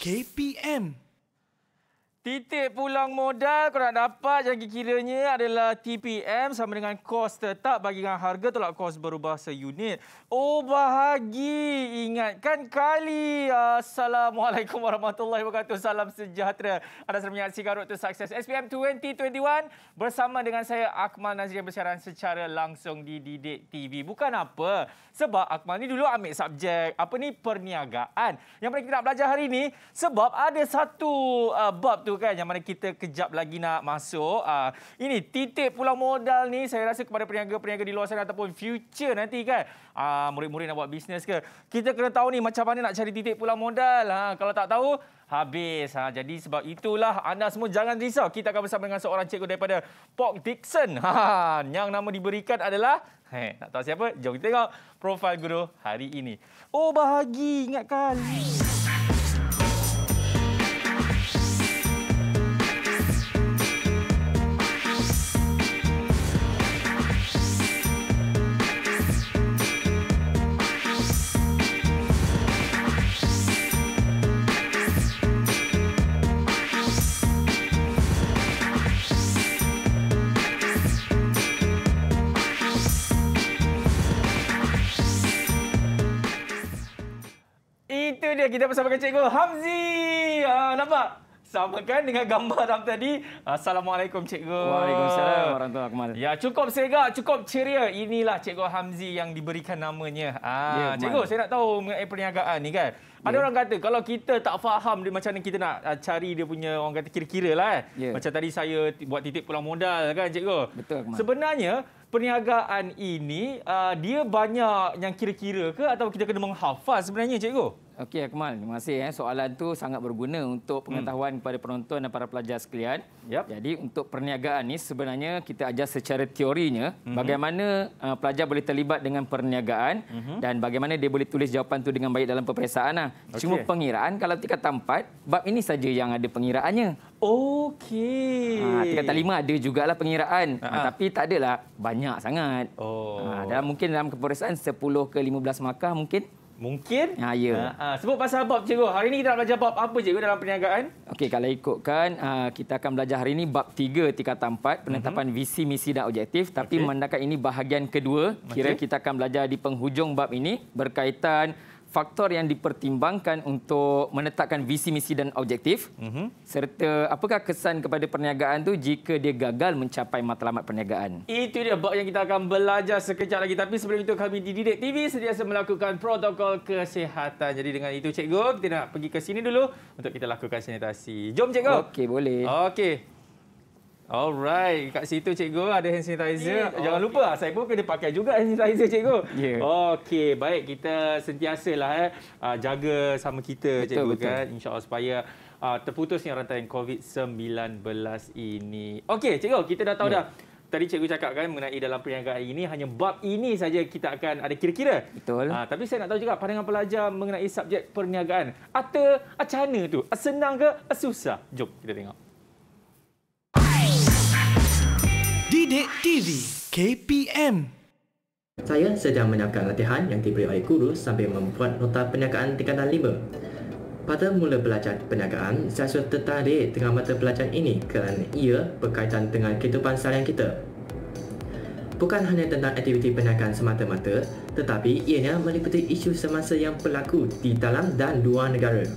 KPM. Titik pulang modal kau nak dapat jangan kiranya adalah TPM sama dengan kos tetap bagi dengan harga tolak kos berubah seunit. Oh bahagi ingatkan kali. Assalamualaikum warahmatullahi wabarakatuh. Salam sejahtera. Anda sedang menyaksikan Road to Success SPM 2021 bersama dengan saya Akmal Nazri yang bersiaran secara langsung di Didik TV. Bukan apa. Sebab Akmal ni dulu ambil subjek apa ni perniagaan. Yang paling kita nak belajar hari ini sebab ada satu uh, bab tu tu kan yang mana kita kejap lagi nak masuk. Uh, ini titik pulang modal ni saya rasa kepada peniaga-peniaga di luar sana ataupun future nanti kan. Uh, murid-murid nak buat bisnes ke. Kita kena tahu ni macam mana nak cari titik pulang modal. Ha, kalau tak tahu habis. Ha, jadi sebab itulah anda semua jangan risau. Kita akan bersama dengan seorang cikgu daripada Pok Dixon. Ha, yang nama diberikan adalah Hei, nak tahu siapa? Jom kita tengok profil guru hari ini. Oh, bahagi. Ingat kali. dia kita bersama dengan Cikgu Hamzi. Ah, nampak? Sama kan dengan gambar Ram tadi. Assalamualaikum Cikgu. Waalaikumsalam warahmatullahi wabarakatuh. Ya, cukup segar, cukup ceria. Inilah Cikgu Hamzi yang diberikan namanya. Ah, ya, Cikgu, saya nak tahu mengenai perniagaan ni kan. Ada yeah. orang kata kalau kita tak faham dia macam mana kita nak ah, cari dia punya orang kata kira-kira lah. Eh. Yeah. Macam tadi saya buat titik pulang modal kan cikgu. Betul. Sebenarnya perniagaan ini uh, dia banyak yang kira-kira ke atau kita kena menghafaz sebenarnya cikgu? Okey Akmal, terima kasih eh. Soalan tu sangat berguna untuk hmm. pengetahuan hmm. kepada penonton dan para pelajar sekalian. Yep. Jadi untuk perniagaan ni sebenarnya kita ajar secara teorinya hmm. bagaimana uh, pelajar boleh terlibat dengan perniagaan hmm. dan bagaimana dia boleh tulis jawapan tu dengan baik dalam peperiksaan lah. okay. Cuma pengiraan kalau tingkat tempat, bab ini saja yang ada pengiraannya. Okey. Ha, ah, tingkat lima ada juga lah pengiraan. Ah, ha, tapi tak adalah banyak sangat. Oh. Ha, ah, dalam mungkin dalam keperiksaan 10 ke 15 markah mungkin. Mungkin. Ha, ya. Ha, ha. Sebut pasal bab cikgu. Hari ini kita nak belajar bab apa cikgu dalam perniagaan? Okey, kalau ikutkan, uh, kita akan belajar hari ini bab tiga tingkatan 4. Penetapan mm-hmm. visi, misi dan objektif. Tapi okay. mendakan ini bahagian kedua. Kira okay. kita akan belajar di penghujung bab ini berkaitan faktor yang dipertimbangkan untuk menetapkan visi misi dan objektif mm-hmm. serta apakah kesan kepada perniagaan tu jika dia gagal mencapai matlamat perniagaan itu dia bab yang kita akan belajar sekejap lagi tapi sebelum itu kami di Didik TV sediasa melakukan protokol kesihatan jadi dengan itu cikgu kita nak pergi ke sini dulu untuk kita lakukan sanitasi jom cikgu okey boleh okey Alright, kat situ cikgu ada hand sanitizer. Eh, Jangan okay. lupa, lah, saya pun kena pakai juga hand sanitizer cikgu. Yeah. Okey, baik. Kita sentiasalah eh, ah, jaga sama kita betul, cikgu kan? betul. kan. InsyaAllah supaya uh, ah, terputusnya rantai COVID-19 ini. Okey, cikgu kita dah tahu yeah. dah. Tadi cikgu cakap kan mengenai dalam perniagaan ini hanya bab ini saja kita akan ada kira-kira. Betul. Ha, tapi saya nak tahu juga pandangan pelajar mengenai subjek perniagaan. atau acana tu, senang ke, susah? Jom kita tengok. Didik TV KPM Saya sedang menyiapkan latihan yang diberi oleh guru sambil membuat nota perniagaan tingkatan 5. Pada mula belajar perniagaan, saya sudah tertarik dengan mata pelajaran ini kerana ia berkaitan dengan kehidupan seharian kita. Bukan hanya tentang aktiviti perniagaan semata-mata, tetapi ianya meliputi isu semasa yang berlaku di dalam dan luar negara.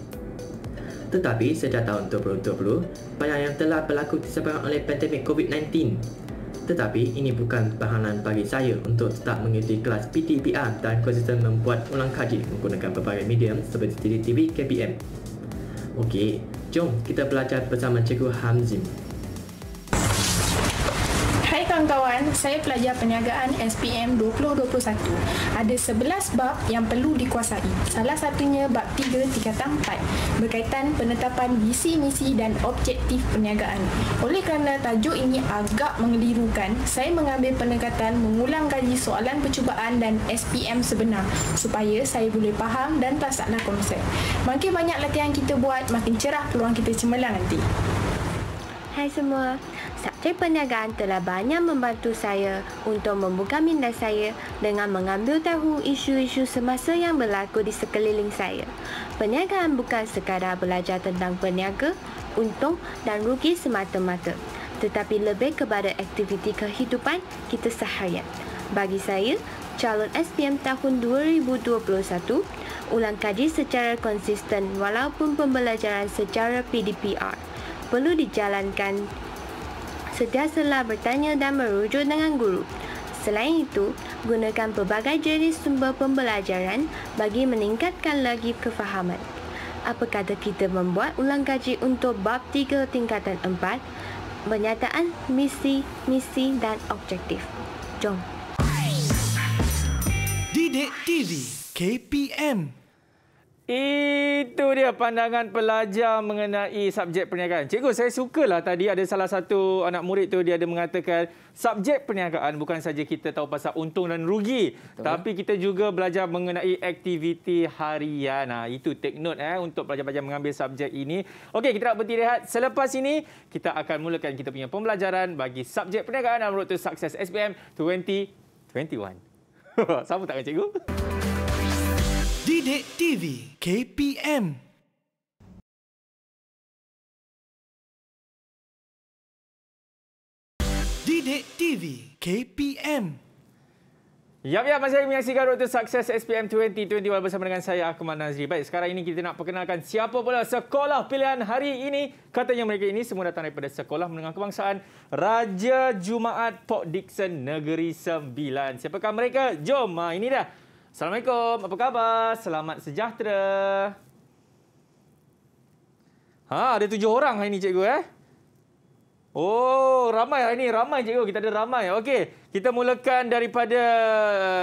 Tetapi sejak tahun 2020, banyak yang telah berlaku disebabkan oleh pandemik COVID-19 tetapi ini bukan bahanan bagi saya untuk tetap mengikuti kelas PTPR dan konsisten membuat ulang kaji menggunakan pelbagai medium seperti TV, KPM. Okey, jom kita belajar bersama Cikgu Hamzim kawan-kawan, saya pelajar perniagaan SPM 2021. Ada 11 bab yang perlu dikuasai. Salah satunya bab 3 tingkatan 4 berkaitan penetapan visi, misi dan objektif perniagaan. Oleh kerana tajuk ini agak mengelirukan, saya mengambil pendekatan mengulang kaji soalan percubaan dan SPM sebenar supaya saya boleh faham dan tasaklah konsep. Makin banyak latihan kita buat, makin cerah peluang kita cemerlang nanti. Hai semua. Sakti Perniagaan telah banyak membantu saya untuk membuka minda saya dengan mengambil tahu isu-isu semasa yang berlaku di sekeliling saya. Perniagaan bukan sekadar belajar tentang peniaga, untung dan rugi semata-mata, tetapi lebih kepada aktiviti kehidupan kita seharian. Bagi saya, calon SPM tahun 2021, ulang kaji secara konsisten walaupun pembelajaran secara PDPR perlu dijalankan setelah bertanya dan merujuk dengan guru. Selain itu, gunakan pelbagai jenis sumber pembelajaran bagi meningkatkan lagi kefahaman. Apa kata kita membuat ulang kaji untuk bab tiga tingkatan empat? Pernyataan, misi, misi dan objektif. Jom. Didik TV KPM itu dia pandangan pelajar mengenai subjek perniagaan. Cikgu, saya sukalah tadi ada salah satu anak murid tu dia ada mengatakan subjek perniagaan bukan saja kita tahu pasal untung dan rugi, Betul. tapi kita juga belajar mengenai aktiviti harian. Nah, itu take note eh untuk pelajar-pelajar mengambil subjek ini. Okey, kita nak berhenti rehat. Selepas ini, kita akan mulakan kita punya pembelajaran bagi subjek perniagaan dalam road to success SPM 2021. Sama tak dengan cikgu? Didik TV KPM Didik TV KPM Ya, ya, masih lagi menyaksikan Rota Sukses SPM 2021 bersama dengan saya, Akhman Nazri. Baik, sekarang ini kita nak perkenalkan siapa pula sekolah pilihan hari ini. Katanya mereka ini semua datang daripada Sekolah Menengah Kebangsaan Raja Jumaat Port Dixon, Negeri Sembilan. Siapakah mereka? Jom, ha, ini dah Assalamualaikum, apa khabar? Selamat sejahtera. Ha, ada tujuh orang hari ini cikgu eh. Oh, ramai hari ini, ramai cikgu. Kita ada ramai. Okey, kita mulakan daripada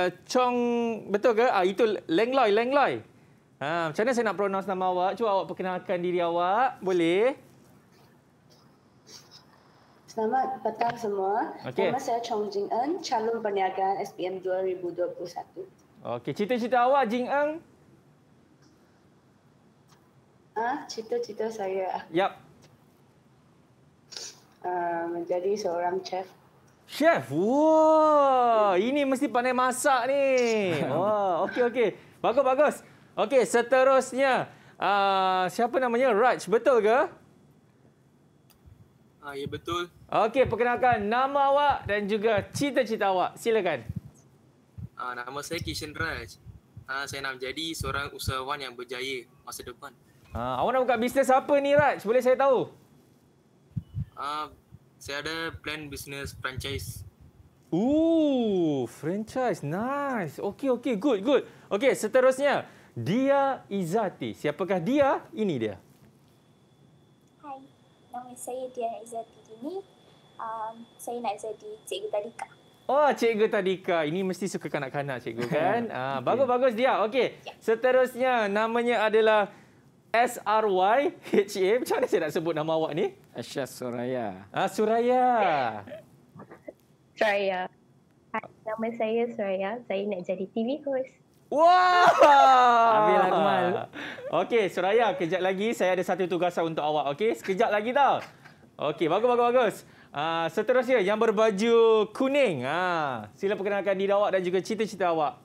eh, Chong, betul ke? Ah, itu Lengloy, Lengloy. Ha, macam mana saya nak pronounce nama awak? Cuba awak perkenalkan diri awak. Boleh? Selamat petang semua. Okay. Nama saya Chong Jing En, calon perniagaan SPM 2021. Okey, cerita-cerita awak Jing Eng. Ha? Ah, ha, cerita-cerita saya. Yap. Uh, menjadi seorang chef. Chef. Wah, wow. ini mesti pandai masak ni. Wah, wow. okey okey. Bagus bagus. Okey, seterusnya uh, siapa namanya? Raj, betul ke? Ah, ya betul. Okey, perkenalkan nama awak dan juga cita-cita awak. Silakan. Uh, nama saya Kishan Raj. Uh, saya nak jadi seorang usahawan yang berjaya masa depan. Uh, awak nak buka bisnes apa ni Raj? Boleh saya tahu? Uh, saya ada plan bisnes franchise. Ooh, franchise. Nice. Okey, okey. Good, good. Okey, seterusnya. Dia Izati. Siapakah dia? Ini dia. Hai. Nama saya Dia Izati. Ini um, saya nak jadi cikgu tadika. Oh, cikgu Tadika. Ini mesti suka kanak-kanak cikgu kan? ah, bagus bagus dia. Okey. Ya. Seterusnya namanya adalah S R Y H A. Macam mana saya nak sebut nama awak ni? Asya Suraya. Ah, Suraya. Suraya. Nama saya Suraya. Saya nak jadi TV host. Wah! Wow. Abil lah, Akmal. Okey, Suraya, kejap lagi saya ada satu tugasan untuk awak. Okey, sekejap lagi tau. Okey, bagus bagus. Ah, seterusnya yang berbaju kuning. Ah, sila perkenalkan diri awak dan juga cerita-cerita awak.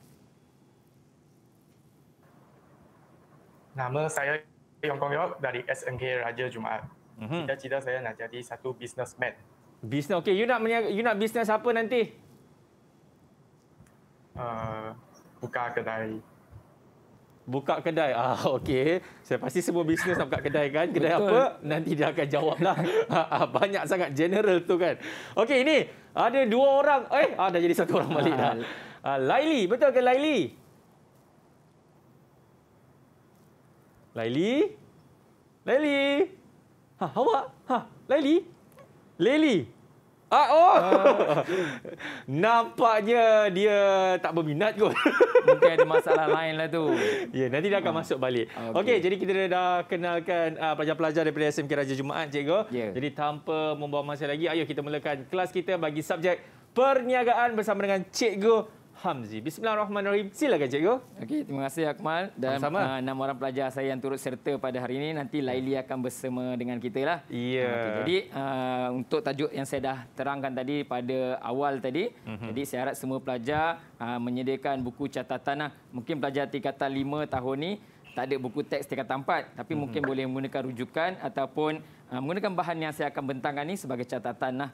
Nama saya Yong Kong Yok dari SNK Raja Jumaat. Mhm. Cita-cita saya nak jadi satu businessman. Business. Okey, you nak you nak business apa nanti? Uh, buka kedai buka kedai. Ah okey. Saya pasti semua bisnes nak buka kedai kan? Kedai Betul. apa? Nanti dia akan jawablah. Ah, ah banyak sangat general tu kan. Okey ini ada dua orang. Eh ah dah jadi satu orang balik dah. Ah Laili, betul ke Laili? Laili? Laili? Ha, awak? Ha, Laili? Laili? Ah, oh. Uh, Nampaknya dia tak berminat kot. Mungkin ada masalah lain lah tu. Ya, yeah, nanti dia akan uh. masuk balik. Ah, okey, okay, jadi kita dah kenalkan uh, pelajar-pelajar daripada SMK Raja Jumaat, cikgu. Yeah. Jadi tanpa membawa masa lagi, ayo kita mulakan kelas kita bagi subjek perniagaan bersama dengan cikgu Hamzi. Bismillahirrahmanirrahim. Silakan cikgu. Okey, terima kasih Akmal dan Sama. Uh, enam orang pelajar saya yang turut serta pada hari ini nanti ya. Laili akan bersama dengan kita lah. Iya. Yeah. Okay, jadi uh, untuk tajuk yang saya dah terangkan tadi pada awal tadi, mm-hmm. jadi saya harap semua pelajar uh, menyediakan buku catatan lah. Mungkin pelajar tingkatan 5 tahun ni tak ada buku teks tingkatan 4, tapi mm-hmm. mungkin boleh menggunakan rujukan ataupun uh, menggunakan bahan yang saya akan bentangkan ni sebagai catatan lah.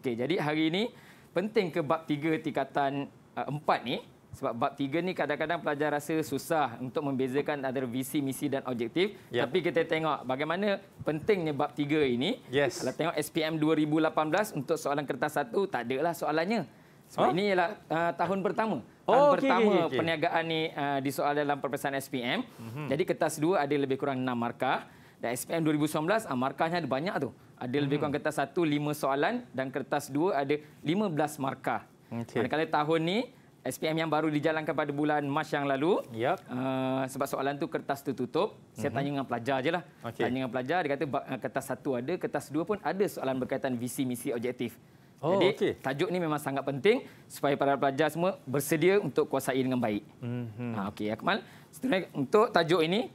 Okey, jadi hari ini penting ke bab 3 tingkatan Ah, empat ni sebab bab tiga ni kadang-kadang pelajar rasa susah untuk membezakan antara visi, misi dan objektif. Yep. Ya. Tapi kita tengok bagaimana pentingnya bab tiga ini. Yes. Kalau tengok SPM 2018 untuk soalan kertas satu, tak ada lah soalannya. Sebab huh? ini ialah uh, tahun pertama. Oh, tahun oh, okay, pertama okay, okay, perniagaan ni uh, disoal dalam perpesan SPM. Mm-hmm. Jadi kertas dua ada lebih kurang enam markah. Dan SPM 2019, uh, markahnya ada banyak tu. Ada lebih mhm. kurang kertas satu, lima soalan. Dan kertas dua ada lima belas markah. Okay. Manakala tahun ni SPM yang baru dijalankan pada bulan Mac yang lalu. Yep. Uh, eh, sebab soalan tu kertas tu tutup. Saya mm-hmm. tanya dengan pelajar je lah. Okay. Tanya dengan pelajar, dia kata eh, kertas satu ada, kertas dua pun ada soalan berkaitan visi, misi, objektif. Oh, Jadi okay. tajuk ni memang sangat penting supaya para pelajar semua bersedia untuk kuasai dengan baik. Mm-hmm. Ha, Okey, Akmal. Seterusnya untuk tajuk ini,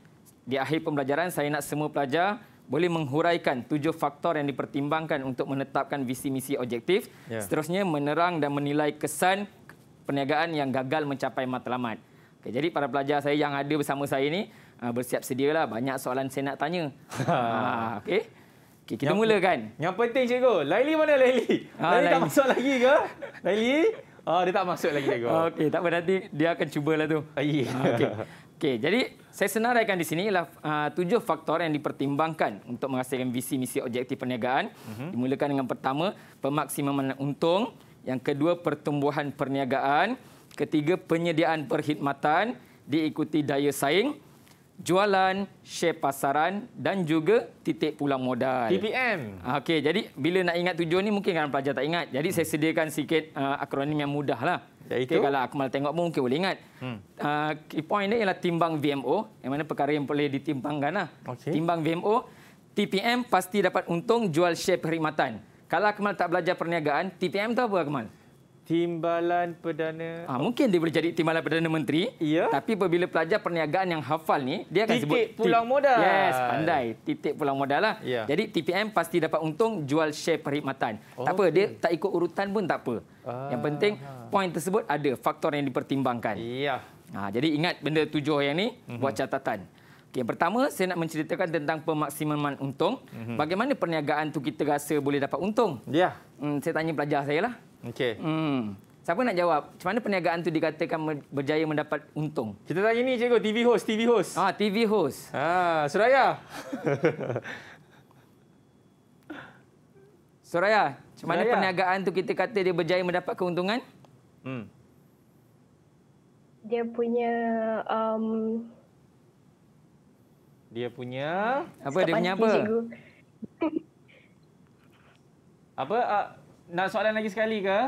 di akhir pembelajaran saya nak semua pelajar boleh menghuraikan tujuh faktor yang dipertimbangkan untuk menetapkan visi misi objektif. Yeah. Seterusnya menerang dan menilai kesan perniagaan yang gagal mencapai matlamat. Okay, jadi para pelajar saya yang ada bersama saya ini uh, bersiap sedialah banyak soalan saya nak tanya. uh, ah, okay. Okay, kita yang, mulakan. Yang penting cikgu, Laili mana Laili? Ha, Laili tak masuk lagi ke? Laili? Oh, dia tak masuk lagi cikgu. Okey, tak apa nanti dia akan cubalah tu. Okey. Okey, jadi saya senaraikan di sini ialah uh, tujuh faktor yang dipertimbangkan untuk menghasilkan visi misi objektif perniagaan. Uh-huh. Dimulakan dengan pertama, pemaksimuman untung, yang kedua pertumbuhan perniagaan, ketiga penyediaan perkhidmatan, diikuti daya saing, jualan, share pasaran dan juga titik pulang modal. TPM. Ah, okey, jadi bila nak ingat tujuh ni mungkin kan pelajar tak ingat. Jadi uh-huh. saya hmm. sediakan sikit uh, akronim yang mudah lah. Okay, kalau Akmal tengok pun mungkin boleh ingat. Hmm. Uh, key point dia ialah timbang VMO, yang mana perkara yang boleh ditimbangkan. Lah. Okay. Timbang VMO, TPM pasti dapat untung jual share perkhidmatan. Kalau Akmal tak belajar perniagaan, TPM tu apa Akmal? Timbalan Perdana. Ah, mungkin dia boleh jadi Timbalan Perdana Menteri. Ya. Tapi apabila pelajar perniagaan yang hafal ni, dia akan titik sebut... Titik pulang modal. Yes, pandai. Titik pulang modal lah. Ya. Jadi TPM pasti dapat untung jual share perkhidmatan. Okay. Tak apa, dia tak ikut urutan pun tak apa. Ah. Yang penting, ah. poin tersebut ada faktor yang dipertimbangkan. Ya. Ah, jadi ingat benda tujuh yang ni, mm-hmm. buat catatan. Okay, yang pertama, saya nak menceritakan tentang pemaksimuman untung. Mm-hmm. Bagaimana perniagaan tu kita rasa boleh dapat untung? Ya. Hmm, saya tanya pelajar saya lah. Okey. Hmm. Siapa nak jawab? Macam mana perniagaan tu dikatakan berjaya mendapat untung? Kita tanya ni cikgu, TV host, TV host. Ah, TV host. Ah, Suraya. Suraya, macam mana perniagaan tu kita kata dia berjaya mendapat keuntungan? Hmm. Dia punya um, dia punya apa dia punya apa? Apa? Uh, nak soalan lagi sekali ke? Ah,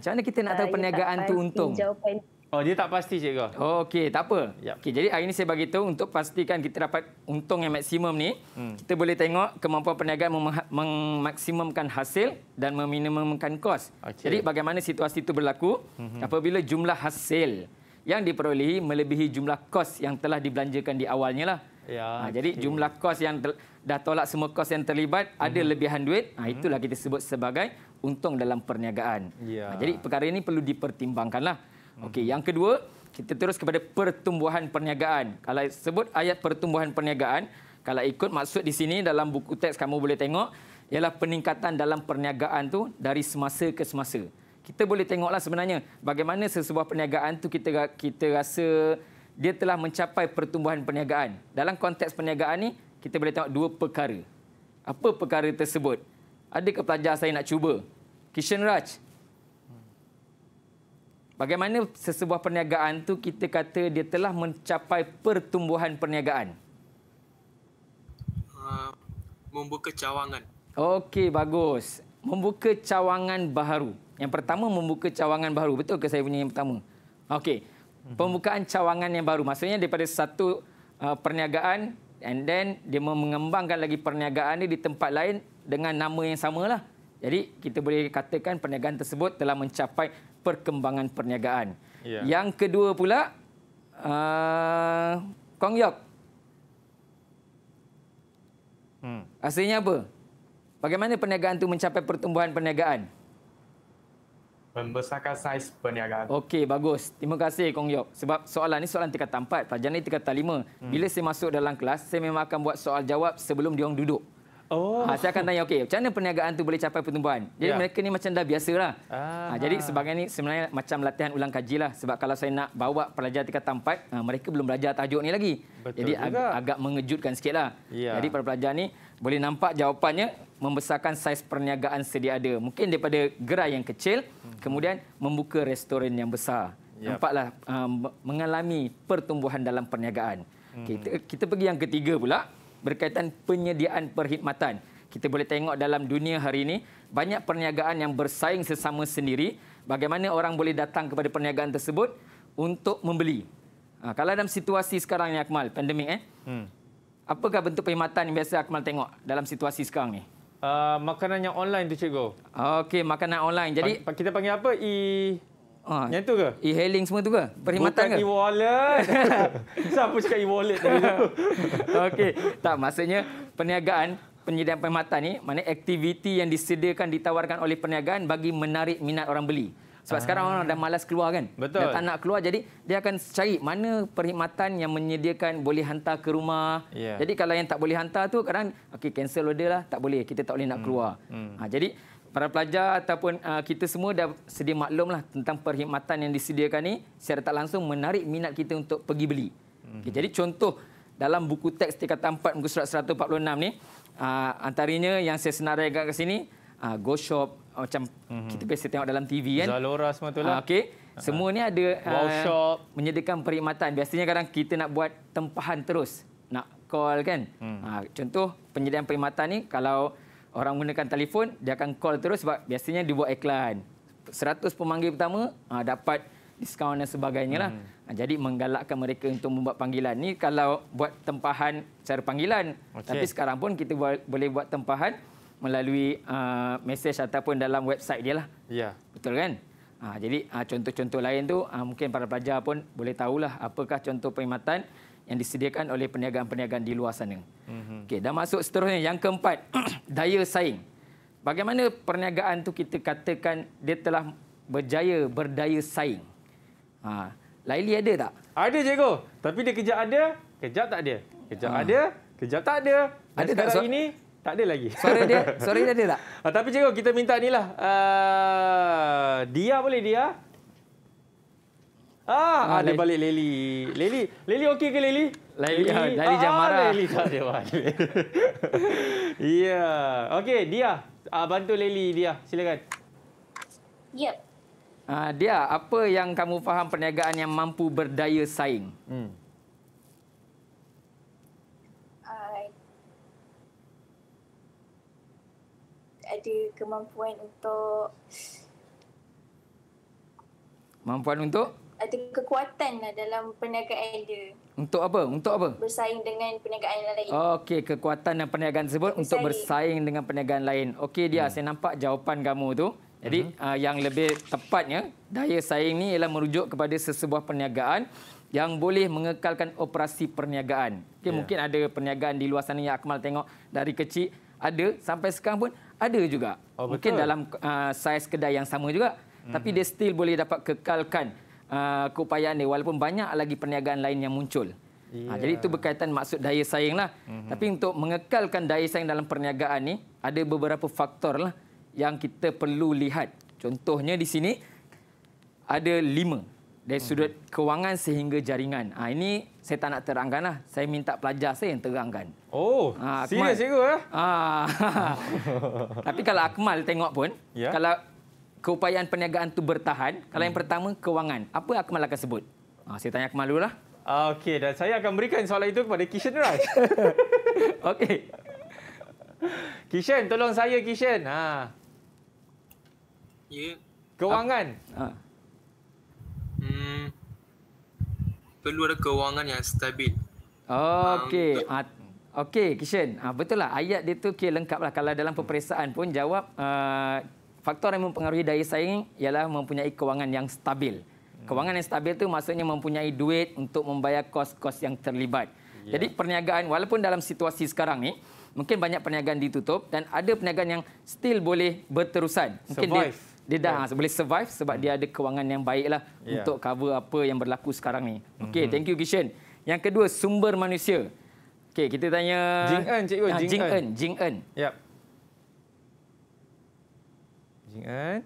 macam mana kita nak ah, tahu uh, perniagaan tu untung? Jawapan. Oh, dia tak pasti cikgu. Oh, okey, tak apa. Yep. Ya. Okey, jadi hari ini saya bagi tahu untuk pastikan kita dapat untung yang maksimum ni, hmm. kita boleh tengok kemampuan perniagaan mem- memaksimumkan hasil dan meminimumkan kos. Okay. Jadi bagaimana situasi itu berlaku? Hmm. Apabila jumlah hasil yang diperolehi melebihi jumlah kos yang telah dibelanjakan di awalnya lah. Ya. Ha, ah, okay. jadi jumlah kos yang dah tolak semua kos yang terlibat, mm-hmm. ada mhm. lebihan duit, mm-hmm. itulah kita sebut sebagai untung dalam perniagaan. Ha, yeah. Jadi perkara ini perlu dipertimbangkanlah. Mm-hmm. Okey, yang kedua, kita terus kepada pertumbuhan perniagaan. Kalau sebut ayat pertumbuhan perniagaan, kalau ikut maksud di sini dalam buku teks kamu boleh tengok ialah peningkatan dalam perniagaan tu dari semasa ke semasa. Kita boleh tengoklah sebenarnya bagaimana sesebuah perniagaan tu kita kita rasa dia telah mencapai pertumbuhan perniagaan. Dalam konteks perniagaan ni kita boleh tengok dua perkara. Apa perkara tersebut? Adakah pelajar saya nak cuba? Kishan Raj. Bagaimana sesebuah perniagaan tu kita kata dia telah mencapai pertumbuhan perniagaan? Uh, membuka cawangan. Okey, bagus. Membuka cawangan baru. Yang pertama membuka cawangan baru, Betul ke saya punya yang pertama? Okey. Mhm. Pembukaan cawangan yang baru. Maksudnya daripada satu ah, perniagaan And then dia mengembangkan lagi perniagaan dia di tempat lain dengan nama yang sama lah. Jadi kita boleh katakan perniagaan tersebut telah mencapai perkembangan perniagaan. Yeah. Yang kedua pula, uh, Kong Yop. Hmm. Aslinya apa? Bagaimana perniagaan itu mencapai pertumbuhan perniagaan? membesarkan saiz perniagaan. Okey, bagus. Terima kasih, Kong Yop. Sebab soalan ini soalan tingkatan 4. Pelajaran ini tingkatan 5. Hmm. Bila saya masuk dalam kelas, saya memang akan buat soal jawab sebelum diorang duduk. Oh. Ha, saya akan tanya, okey, macam mana perniagaan tu boleh capai pertumbuhan? Jadi, ya. mereka ni macam dah biasa lah. Ah. Ha, jadi, sebagainya ini sebenarnya macam latihan ulang kaji lah. Sebab kalau saya nak bawa pelajar tingkatan 4, ha, mereka belum belajar tajuk ni lagi. Betul jadi, Ag agak mengejutkan sikit lah. Ya. Jadi, para pelajar ni boleh nampak jawapannya membesarkan saiz perniagaan sedia ada. Mungkin daripada gerai yang kecil, kemudian membuka restoran yang besar. Yep. Nampaklah um, mengalami pertumbuhan dalam perniagaan. Hmm. Kita, kita pergi yang ketiga pula, berkaitan penyediaan perkhidmatan. Kita boleh tengok dalam dunia hari ini, banyak perniagaan yang bersaing sesama sendiri. Bagaimana orang boleh datang kepada perniagaan tersebut untuk membeli. Ha, kalau dalam situasi sekarang ni, Akmal, pandemik eh. Hmm apakah bentuk perkhidmatan yang biasa Akmal tengok dalam situasi sekarang ni? Uh, ah, makanan yang online tu cikgu. Okey, makanan online. Jadi pa- kita panggil apa? E Ah, yang tu ke? E-hailing semua tu ke? Perkhidmatan ke? Bukan e-wallet. Siapa cakap e-wallet tadi tu? Okey. Tak, maksudnya perniagaan penyediaan perkhidmatan ni, mana aktiviti yang disediakan, ditawarkan oleh perniagaan bagi menarik minat orang beli. Sebab ah. sekarang orang dah malas keluar kan. Betul. Dah tak nak keluar. Jadi dia akan cari mana perkhidmatan yang menyediakan boleh hantar ke rumah. Yeah. Jadi kalau yang tak boleh hantar tu kadang okay, cancel order lah. Tak boleh. Kita tak boleh nak hmm. keluar. Hmm. Ha, jadi para pelajar ataupun uh, kita semua dah sedia maklum lah tentang perkhidmatan yang disediakan ni. Secara tak langsung menarik minat kita untuk pergi beli. Hmm. Okay, jadi contoh dalam buku teks tingkatan 4 muka surat 146 ni. Uh, antaranya yang saya senaraikan ke sini. Uh, go shop, macam mm-hmm. kita biasa tengok dalam TV kan. Zalora semua tu lah. Ah, okey. Ah. Semua ni ada uh, shop. menyediakan perkhidmatan. Biasanya kadang kita nak buat tempahan terus. Nak call kan. Mm. Uh, contoh penyediaan perkhidmatan ni kalau orang gunakan telefon dia akan call terus sebab biasanya dia buat iklan. 100 pemanggil pertama uh, dapat diskaun dan sebagainya lah. Mm. Jadi menggalakkan mereka untuk membuat panggilan. Ni kalau buat tempahan secara panggilan. Okay. Tapi sekarang pun kita boleh buat tempahan melalui uh, mesej ataupun dalam website dia lah. Ya. Betul kan? Uh, jadi uh, contoh-contoh lain tu uh, mungkin para pelajar pun boleh tahu lah, apakah contoh perkhidmatan yang disediakan oleh perniagaan-perniagaan di luar sana. Mm-hmm. Okey, dah masuk seterusnya yang keempat, daya saing. Bagaimana perniagaan tu kita katakan dia telah berjaya berdaya saing? Ha, Laili ada tak? Ada cikgu. Tapi dia kejap ada, kejap tak ada. Kejap ha. ada, kejap tak ada. Dan ada tak ini tak ada lagi. Suara dia, suara dia ada tak? Uh, tapi cikgu, kita minta ni lah. Uh, dia boleh dia? Ah, ah, ah dia balik Leli. Leli, Leli okey ke Leli? Leli, ah, Leli, jangan marah. Ah, Leli tak ada balik. Ya. Okey, dia. Uh, bantu Leli dia. Silakan. Ya. Yep. Uh, dia, apa yang kamu faham perniagaan yang mampu berdaya saing? Hmm. ada kemampuan untuk kemampuan untuk ada kekuatan lah dalam perniagaan dia. Untuk apa? Untuk apa? Bersaing dengan perniagaan lain. Okey, kekuatan dan perniagaan tersebut bersaing. untuk bersaing dengan perniagaan lain. Okey dia, hmm. saya nampak jawapan kamu tu. Jadi uh-huh. yang lebih tepatnya daya saing ni ialah merujuk kepada sesebuah perniagaan yang boleh mengekalkan operasi perniagaan. Okey yeah. mungkin ada perniagaan di luar sana yang Akmal tengok dari kecil ada sampai sekarang pun ada juga. Oh, Mungkin dalam uh, saiz kedai yang sama juga. Mm-hmm. Tapi mhm. dia still boleh dapat kekalkan uh, keupayaan dia walaupun banyak lagi perniagaan lain yang muncul. Yeah. Ha, jadi itu berkaitan maksud daya saing lah. Mm-hmm. Tapi untuk mengekalkan daya saing dalam perniagaan ni ada beberapa faktor lah yang kita perlu lihat. Contohnya di sini ada lima dari hmm. sudut kewangan sehingga jaringan. Ha, ini saya tak nak terangkan lah. Saya minta pelajar saya yang terangkan. Oh, ha, serius itu eh? Ha, tapi kalau Akmal tengok pun, yeah. kalau keupayaan perniagaan tu bertahan, kalau yang hmm. pertama kewangan, apa Akmal akan sebut? Ha, saya tanya Akmal dulu lah. Okey, dan saya akan berikan soalan itu kepada Kishan Raj. Okey. Kishan, tolong saya Kishan. Ha. Yeah. Ya. Kewangan. Ha. perlu ada kewangan yang stabil. Ah, okey. Um, ah, Okey, Kishan. Ah, betul lah. Ayat dia tu okay, lengkap lah. Kalau dalam peperiksaan pun jawab, uh, faktor yang mempengaruhi daya saing ialah mempunyai kewangan yang stabil. Hmm. Kewangan yang stabil tu maksudnya mempunyai duit untuk membayar kos-kos yang terlibat. Yeah. Jadi perniagaan walaupun dalam situasi sekarang ni, mungkin banyak perniagaan ditutup dan ada perniagaan yang still boleh berterusan. Mungkin Survive dia dah yeah. boleh survive sebab dia ada kewangan yang baiklah yeah. untuk cover apa yang berlaku sekarang ni. Okey, mm-hmm. thank you Kishan. Yang kedua sumber manusia. Okey, kita tanya Jing En cikgu, ah, Jing En, Jing En. Yep. Jing En.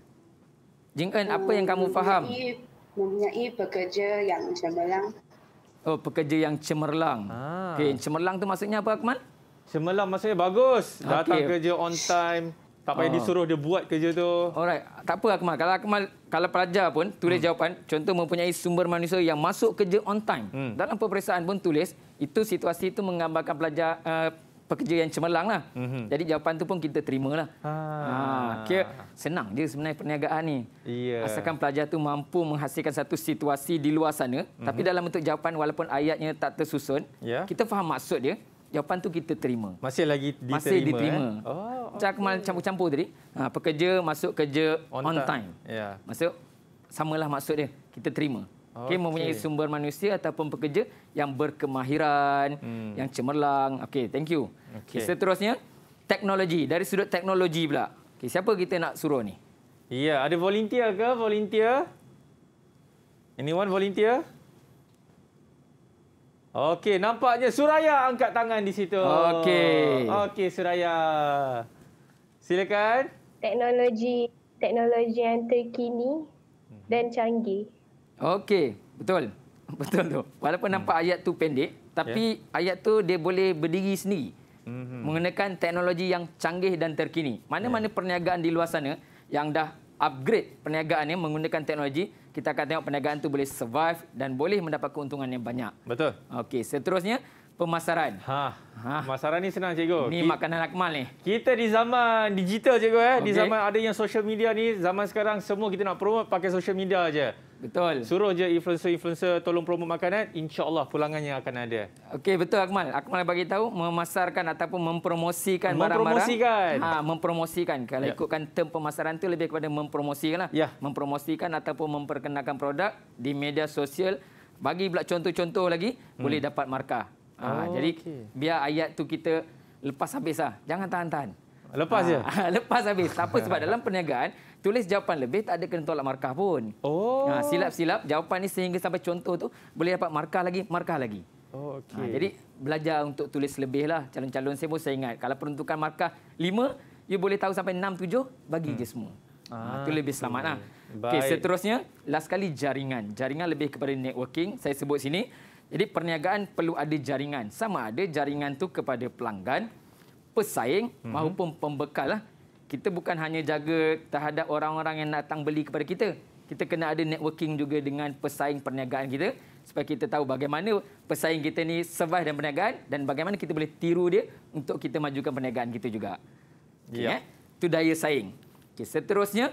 Jing En, apa yang kamu faham? Mempunyai pekerja yang cemerlang. Oh, pekerja yang cemerlang. Ah. Okey, cemerlang tu maksudnya apa, Akman? Cemerlang maksudnya bagus. Datang okay. kerja on time. Tak payah oh. disuruh dia buat kerja tu. Alright, tak apa Akmal. Kalau Akmal kalau pelajar pun tulis hmm. jawapan, contoh mempunyai sumber manusia yang masuk kerja on time. Hmm. Dalam peperiksaan pun tulis, itu situasi itu menggambarkan pelajar uh, pekerja yang cemerlang lah. -hmm. Jadi jawapan tu pun kita terima lah. Ha. Ha. Kira senang je sebenarnya perniagaan ni. Yeah. Asalkan pelajar tu mampu menghasilkan satu situasi di luar sana. -hmm. Tapi dalam bentuk jawapan walaupun ayatnya tak tersusun, yeah. kita faham maksud dia. Jawapan tu kita terima. Masih lagi diterima. Masih eh? diterima. Eh? Oh, okay. campur-campur tadi. Ha, pekerja masuk kerja on, on time. Ya. Yeah. Masuk samalah maksud dia. Kita terima. Okey, okay. mempunyai sumber manusia ataupun pekerja yang berkemahiran, hmm. yang cemerlang. Okey, thank you. Okay. Okay, seterusnya, teknologi. Dari sudut teknologi pula. okay siapa kita nak suruh ni? Ya, yeah, ada volunteer ke? Volunteer? Anyone volunteer? Okey, nampaknya Suraya angkat tangan di situ. Okey. Okey, Suraya. Silakan. Teknologi teknologi yang terkini dan canggih. Okey, betul. Betul tu. Walaupun hmm. nampak ayat tu pendek, tapi yeah. ayat tu dia boleh berdiri sendiri. Hmm. Mengenakan teknologi yang canggih dan terkini. Mana-mana yeah. perniagaan di luar sana yang dah upgrade perniagaannya menggunakan teknologi, kita akan tengok perniagaan tu boleh survive dan boleh mendapat keuntungan yang banyak. Betul. Okey, seterusnya pemasaran. Ha. ha. Pemasaran ni senang cikgu. Ni makanan akmal ni. Kita di zaman digital cikgu eh, okay. di zaman ada yang social media ni, zaman sekarang semua kita nak promote pakai social media aje. Betul. Suruh je influencer-influencer tolong promote makanan, insya-Allah pulangannya akan ada. Okey, betul Akmal. Akmal bagi tahu memasarkan ataupun mempromosikan barang-barang. Mempromosikan. Barang Ha, mempromosikan. Kalau ya. ikutkan term pemasaran tu lebih kepada mempromosikanlah. Ya. Mempromosikan ataupun memperkenalkan produk di media sosial. Bagi pula contoh-contoh lagi, hmm. boleh dapat markah. Ha, oh, jadi okay. biar ayat tu kita lepas habislah. Jangan tahan-tahan. Lepas ha, je. lepas habis. Tak apa sebab dalam perniagaan tulis jawapan lebih tak ada kena tolak markah pun. Oh. Ha, silap-silap jawapan ni sehingga sampai contoh tu boleh dapat markah lagi, markah lagi. Oh, okay. ha, jadi belajar untuk tulis lebih lah calon-calon saya pun saya ingat. Kalau peruntukan markah 5, you boleh tahu sampai 6, 7, bagi hmm. je semua. Ha, ah, itu lebih selamat lah. Okay, seterusnya, last sekali jaringan. Jaringan lebih kepada networking. Saya sebut sini. Jadi perniagaan perlu ada jaringan. Sama ada jaringan tu kepada pelanggan, pesaing hmm maupun pembekal lah kita bukan hanya jaga terhadap orang-orang yang datang beli kepada kita. Kita kena ada networking juga dengan pesaing perniagaan kita supaya kita tahu bagaimana pesaing kita ni survive dalam perniagaan dan bagaimana kita boleh tiru dia untuk kita majukan perniagaan kita juga. Okay, ya. Yeah. Itu eh? daya saing. Okey, seterusnya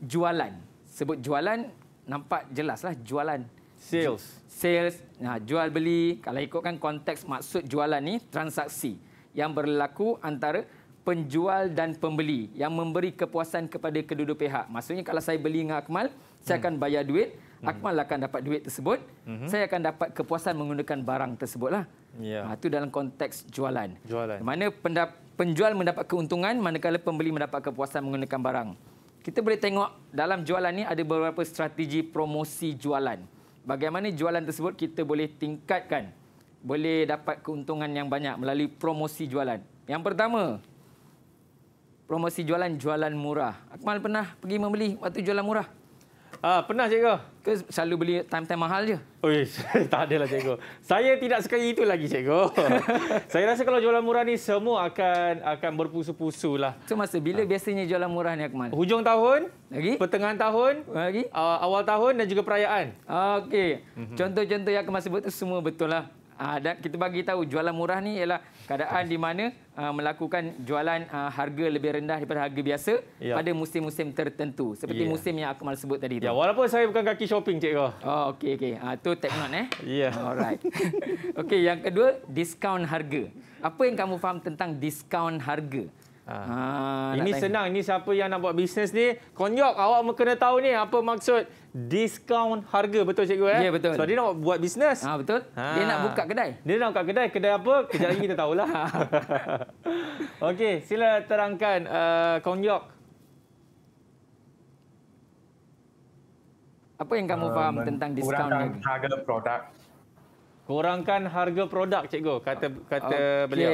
jualan. Sebut jualan nampak jelaslah jualan. Sales. Sales, nah jual beli kalau ikutkan konteks maksud jualan ni transaksi yang berlaku antara penjual dan pembeli yang memberi kepuasan kepada kedua pihak. Maksudnya kalau saya beli dengan Akmal, saya hmm. akan bayar duit. Hmm. Akmal akan dapat duit tersebut. Hmm. Saya akan dapat kepuasan menggunakan barang tersebutlah. Ya. Ha, itu dalam konteks jualan. jualan. Mana penjual mendapat keuntungan, manakala pembeli mendapat kepuasan menggunakan barang. Kita boleh tengok dalam jualan ini ada beberapa strategi promosi jualan. Bagaimana jualan tersebut kita boleh tingkatkan. Boleh dapat keuntungan yang banyak melalui promosi jualan. Yang pertama, promosi jualan jualan murah. Akmal pernah pergi membeli waktu jualan murah? Ah, pernah cikgu. Ke selalu beli time-time mahal je? Oi, tak adalah cikgu. Saya tidak suka itu lagi cikgu. Saya rasa kalau jualan murah ni semua akan akan berpusu-pusu lah. So, masa bila ha. biasanya jualan murah ni Akmal? Hujung tahun, lagi? pertengahan tahun, lagi? Uh, awal tahun dan juga perayaan. Ah, okey. Mm-hmm. Contoh-contoh yang Akmal sebut tu semua betul lah ada ah, uh, kita bagi tahu jualan murah ni ialah keadaan di mana uh, melakukan jualan uh, harga lebih rendah daripada harga biasa ya. pada musim-musim tertentu seperti ya. musim yang aku Akmal sebut tadi tu. Ya walaupun saya bukan kaki shopping cikgu. Oh okey okey. Ah uh, tu take eh. Ya. Alright. okey yang kedua diskaun harga. Apa yang kamu faham tentang diskaun harga? Ha, ha ah, ini senang. Ini siapa yang nak buat bisnes ni. Konjok, awak kena tahu ni apa maksud diskaun harga. Betul, cikgu? Eh? Ya, betul. So, dia nak buat bisnes. Ha, betul. Ha. Dia nak buka kedai. Dia nak buka kedai. Kedai apa? Kejap lagi kita tahulah. Okey, sila terangkan uh, Konjok. Apa yang kamu uh, faham um, tentang diskaun harga? Kurangkan harga produk. Kurangkan harga produk, cikgu, kata kata okay. beliau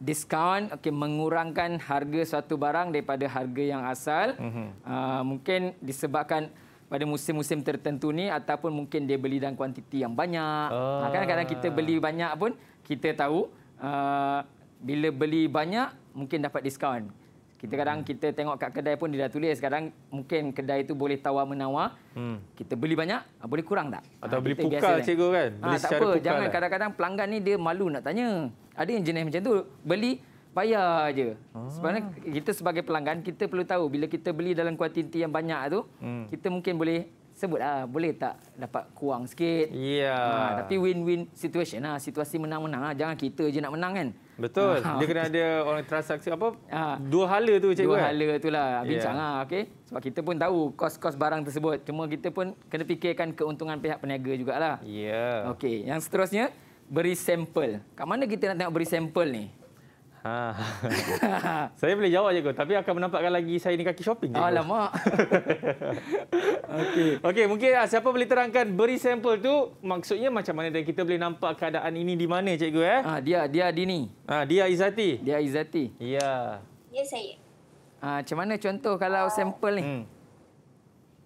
diskaun okey mengurangkan harga suatu barang daripada harga yang asal mm-hmm. uh, mungkin disebabkan pada musim-musim tertentu ni ataupun mungkin dia beli dalam kuantiti yang banyak oh. Ah, uh, ah. kadang kita beli banyak pun kita tahu uh, bila beli banyak mungkin dapat diskaun kita kadang hmm. kita tengok kat kedai pun dia dah tulis Kadang mungkin kedai itu boleh tawar menawar. Hmm. Kita beli banyak, boleh kurang tak? Atau ha, beli pukal cikgu kan? Beli tak apa, jangan lah. kadang-kadang pelanggan ni dia malu nak tanya. Ada yang jenis macam tu beli bayar aja. Ah. Hmm. Sebenarnya kita sebagai pelanggan kita perlu tahu bila kita beli dalam kuantiti yang banyak tu hmm. kita mungkin boleh sebut ah boleh tak dapat kurang sikit. Ya. Yeah. Ha, tapi win-win situation lah, situasi menang-menang lah. Jangan kita je nak menang kan. Betul. Ha. Dia kena ada orang transaksi apa? Ha. Dua hala tu cikgu. Dua kan? hala tu lah. Ya. Bincang yeah. lah. Okay? Sebab kita pun tahu kos-kos barang tersebut. Cuma kita pun kena fikirkan keuntungan pihak peniaga jugalah. Ya. Yeah. Okey. Yang seterusnya, beri sampel. Kat mana kita nak tengok beri sampel ni? Ha. saya boleh jawab je kau, tapi akan menampakkan lagi saya ni kaki shopping je. Alamak. Okey. Okey, mungkin ah, siapa boleh terangkan beri sampel tu maksudnya macam mana dan kita boleh nampak keadaan ini di mana cikgu eh? Ha, dia dia Dini. Ha, ah, dia Izati. Dia Izati. Ya. Ya saya. Ha, macam mana contoh kalau uh, sampel ni? Hmm.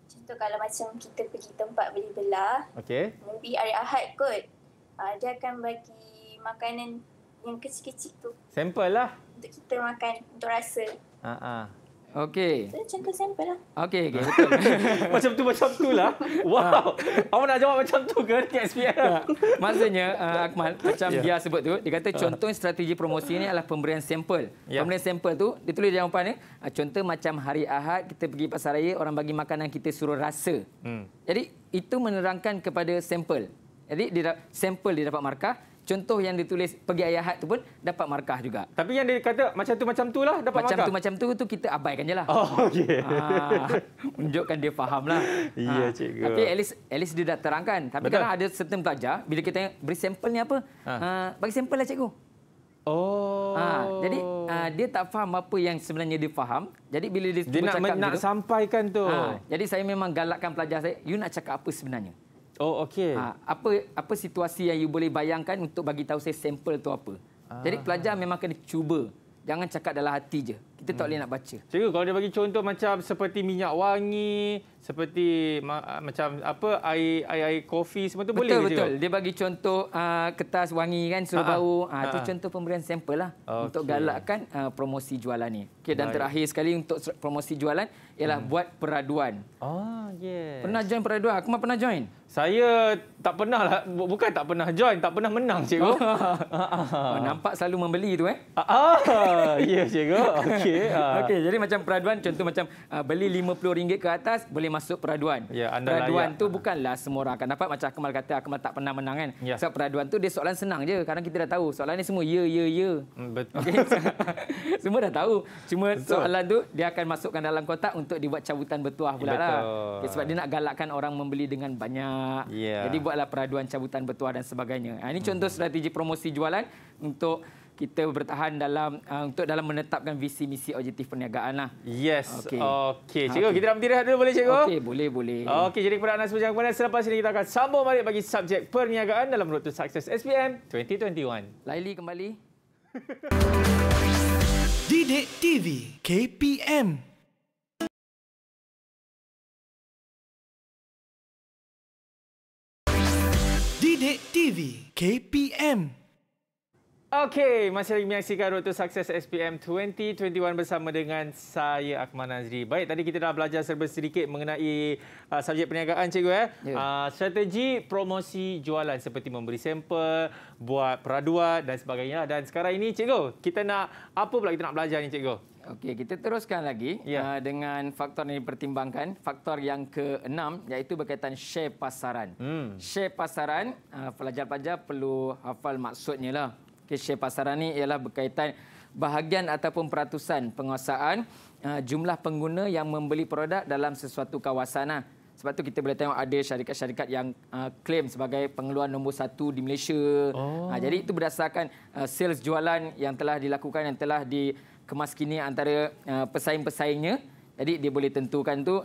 Contoh kalau macam kita pergi tempat beli belah. Okey. Mungkin hari Ahad kot uh, dia akan bagi makanan yang kecil-kecil tu. Sampel lah. Untuk kita makan, untuk rasa. Ha ah. Uh-uh. Okey. Contoh sampel lah. Okey, okay. Ah, macam tu, macam tu lah. Wow. Awak nak jawab macam tu ke dekat SPM? Maksudnya, uh, Akmal, macam yeah. dia sebut tu, dia kata contoh strategi promosi ni adalah pemberian sampel. Yeah. Pemberian sampel tu, dia tulis jawapan ni, uh, contoh macam hari Ahad, kita pergi pasar raya, orang bagi makanan kita suruh rasa. Hmm. Jadi, itu menerangkan kepada sampel. Jadi dia sampel dia dapat markah. Contoh yang ditulis pergi ayahat tu pun dapat markah juga. Tapi yang dia kata macam tu macam tu lah dapat macam markah. Macam tu macam tu tu kita abaikan je lah. Oh, okay. Ha, ah, tunjukkan dia faham lah. Iya ya, ah, cikgu. Tapi at least, at least dia dah terangkan. Tapi kalau ada certain pelajar, bila kita tanya, beri sampel ni apa? Ha. Uh, bagi sampel lah cikgu. Oh. Ha, jadi uh, dia tak faham apa yang sebenarnya dia faham. Jadi bila dia, dia nak, cakap nak gitu, sampaikan tu. Ha, jadi saya memang galakkan pelajar saya, you nak cakap apa sebenarnya? Oh okey. Ha, apa apa situasi yang you boleh bayangkan untuk bagi tahu saya sampel tu apa? Ah. Jadi pelajar memang kena cuba. Jangan cakap dalam hati je kita tak hmm. boleh nak baca. Cikgu, kalau dia bagi contoh macam seperti minyak wangi, seperti ma- macam apa air air air kopi semua tu betul, boleh betul. Cikgu? Dia bagi contoh uh, kertas wangi kan suruh ha, ha. bau. Ah uh, tu contoh pemberian sampel lah okay. untuk galakkan uh, promosi jualan ni. Okay, dan Baik. terakhir sekali untuk promosi jualan ialah hmm. buat peraduan. Oh yes. Pernah join peraduan? Aku mah pernah join. Saya tak pernah lah. Bukan tak pernah join, tak pernah menang cikgu. Oh. oh, nampak selalu membeli tu eh. Ah, ah ya yeah, cikgu. Okey. Ah. Okey, jadi macam peraduan contoh macam ah, beli RM50 ke atas boleh masuk peraduan. Ya, peraduan layak. tu bukanlah semua orang akan dapat macam Akmal kata Akmal tak pernah menang kan. Ya. Sebab peraduan tu dia soalan senang je. Kadang kita dah tahu soalan ni semua ya ya ya. Hmm, Betul. Okay. semua dah tahu. Cuma Betul. soalan tu dia akan masukkan dalam kotak untuk dibuat cabutan bertuah pula lah. Okay, sebab dia nak galakkan orang membeli dengan banyak. Ya. Jadi buatlah peraduan cabutan bertuah dan sebagainya. Ah, ini contoh hmm. strategi promosi jualan untuk kita bertahan dalam uh, untuk dalam menetapkan visi misi objektif perniagaan lah. Yes. Okey. Okay. Ah, cikgu, okay. kita dalam tirah dulu boleh cikgu? Okey, boleh, boleh. Okey, jadi kepada anda semua jangan kemana selepas ini kita akan sambung balik bagi subjek perniagaan dalam Road to Success SPM 2021. Laili kembali. Dide TV KPM Dide TV KPM Okey, masih lagi menyaksikan Road to Success SPM 2021 bersama dengan saya Akmal Nazri. Baik, tadi kita dah belajar serba sedikit mengenai uh, subjek perniagaan cikgu eh? ya. Yeah. Uh, strategi promosi jualan seperti memberi sampel, buat peraduan dan sebagainya. Dan sekarang ini cikgu, kita nak apa pula kita nak belajar ni cikgu? Okey, kita teruskan lagi yeah. uh, dengan faktor yang dipertimbangkan. Faktor yang keenam 6 iaitu berkaitan share pasaran. Hmm. Share pasaran, uh, pelajar-pelajar perlu hafal maksudnya lah ke share pasaran ini ialah berkaitan bahagian ataupun peratusan penguasaan eh, jumlah pengguna yang membeli produk dalam sesuatu kawasan. Lah. Sebab tu kita boleh tengok ada syarikat-syarikat yang klaim eh, sebagai pengeluar nombor satu di Malaysia. Oh. Ah, jadi itu berdasarkan eh, sales jualan yang telah dilakukan, yang telah dikemas kini antara pesaing-pesaingnya. Jadi dia boleh tentukan tu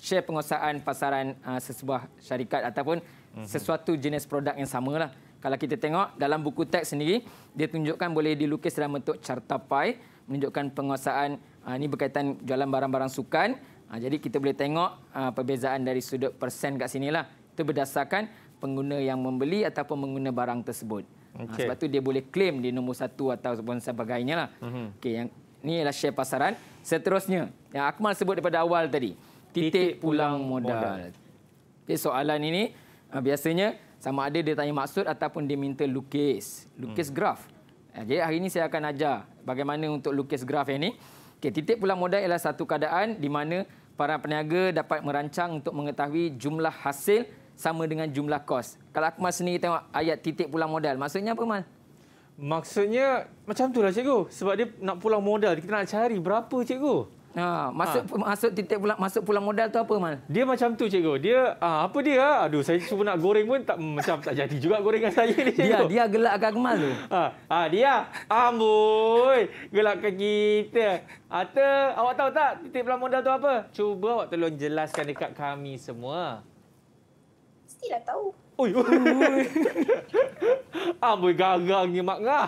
share penguasaan pasaran uh, sesebuah syarikat ataupun mhm. sesuatu jenis produk yang samalah. Kalau kita tengok dalam buku teks sendiri, dia tunjukkan boleh dilukis dalam bentuk carta pai, menunjukkan penguasaan ah, ini berkaitan jualan barang-barang sukan. Ah, jadi kita boleh tengok ah, perbezaan dari sudut persen kat sini lah Itu berdasarkan pengguna yang membeli ataupun pengguna barang tersebut. Okay. sebab tu dia boleh claim di nombor satu atau ataupun sebagainya lah. Mm-hmm. Okay, yang ni adalah share pasaran. Seterusnya, yang Akmal sebut daripada awal tadi. Titik, titik pulang, pulang modal. modal. Okay, soalan ini biasanya sama ada dia tanya maksud ataupun dia minta lukis lukis hmm. graf eh, jadi hari ini saya akan ajar bagaimana untuk lukis graf yang ini okay, titik pulang modal ialah satu keadaan di mana para peniaga dapat merancang untuk mengetahui jumlah hasil sama dengan jumlah kos kalau aku masa ni tengok ayat titik pulang modal maksudnya apa man Maksudnya macam itulah cikgu sebab dia nak pulang modal kita nak cari berapa cikgu Ha, masuk ha. masuk titik pula masuk pulang modal tu apa mal? Dia macam tu cikgu. Dia ha, apa dia? Ha? Aduh saya cuba nak goreng pun tak macam tak jadi juga gorengan saya ni Dia dia gelak agak Kemal tu. Ha, ha dia amboi gelak ke kita. Ata ha, awak tahu tak titik pulang modal tu apa? Cuba awak tolong jelaskan dekat kami semua. Mestilah tahu. Oi. amboi gagangnya mak ngah.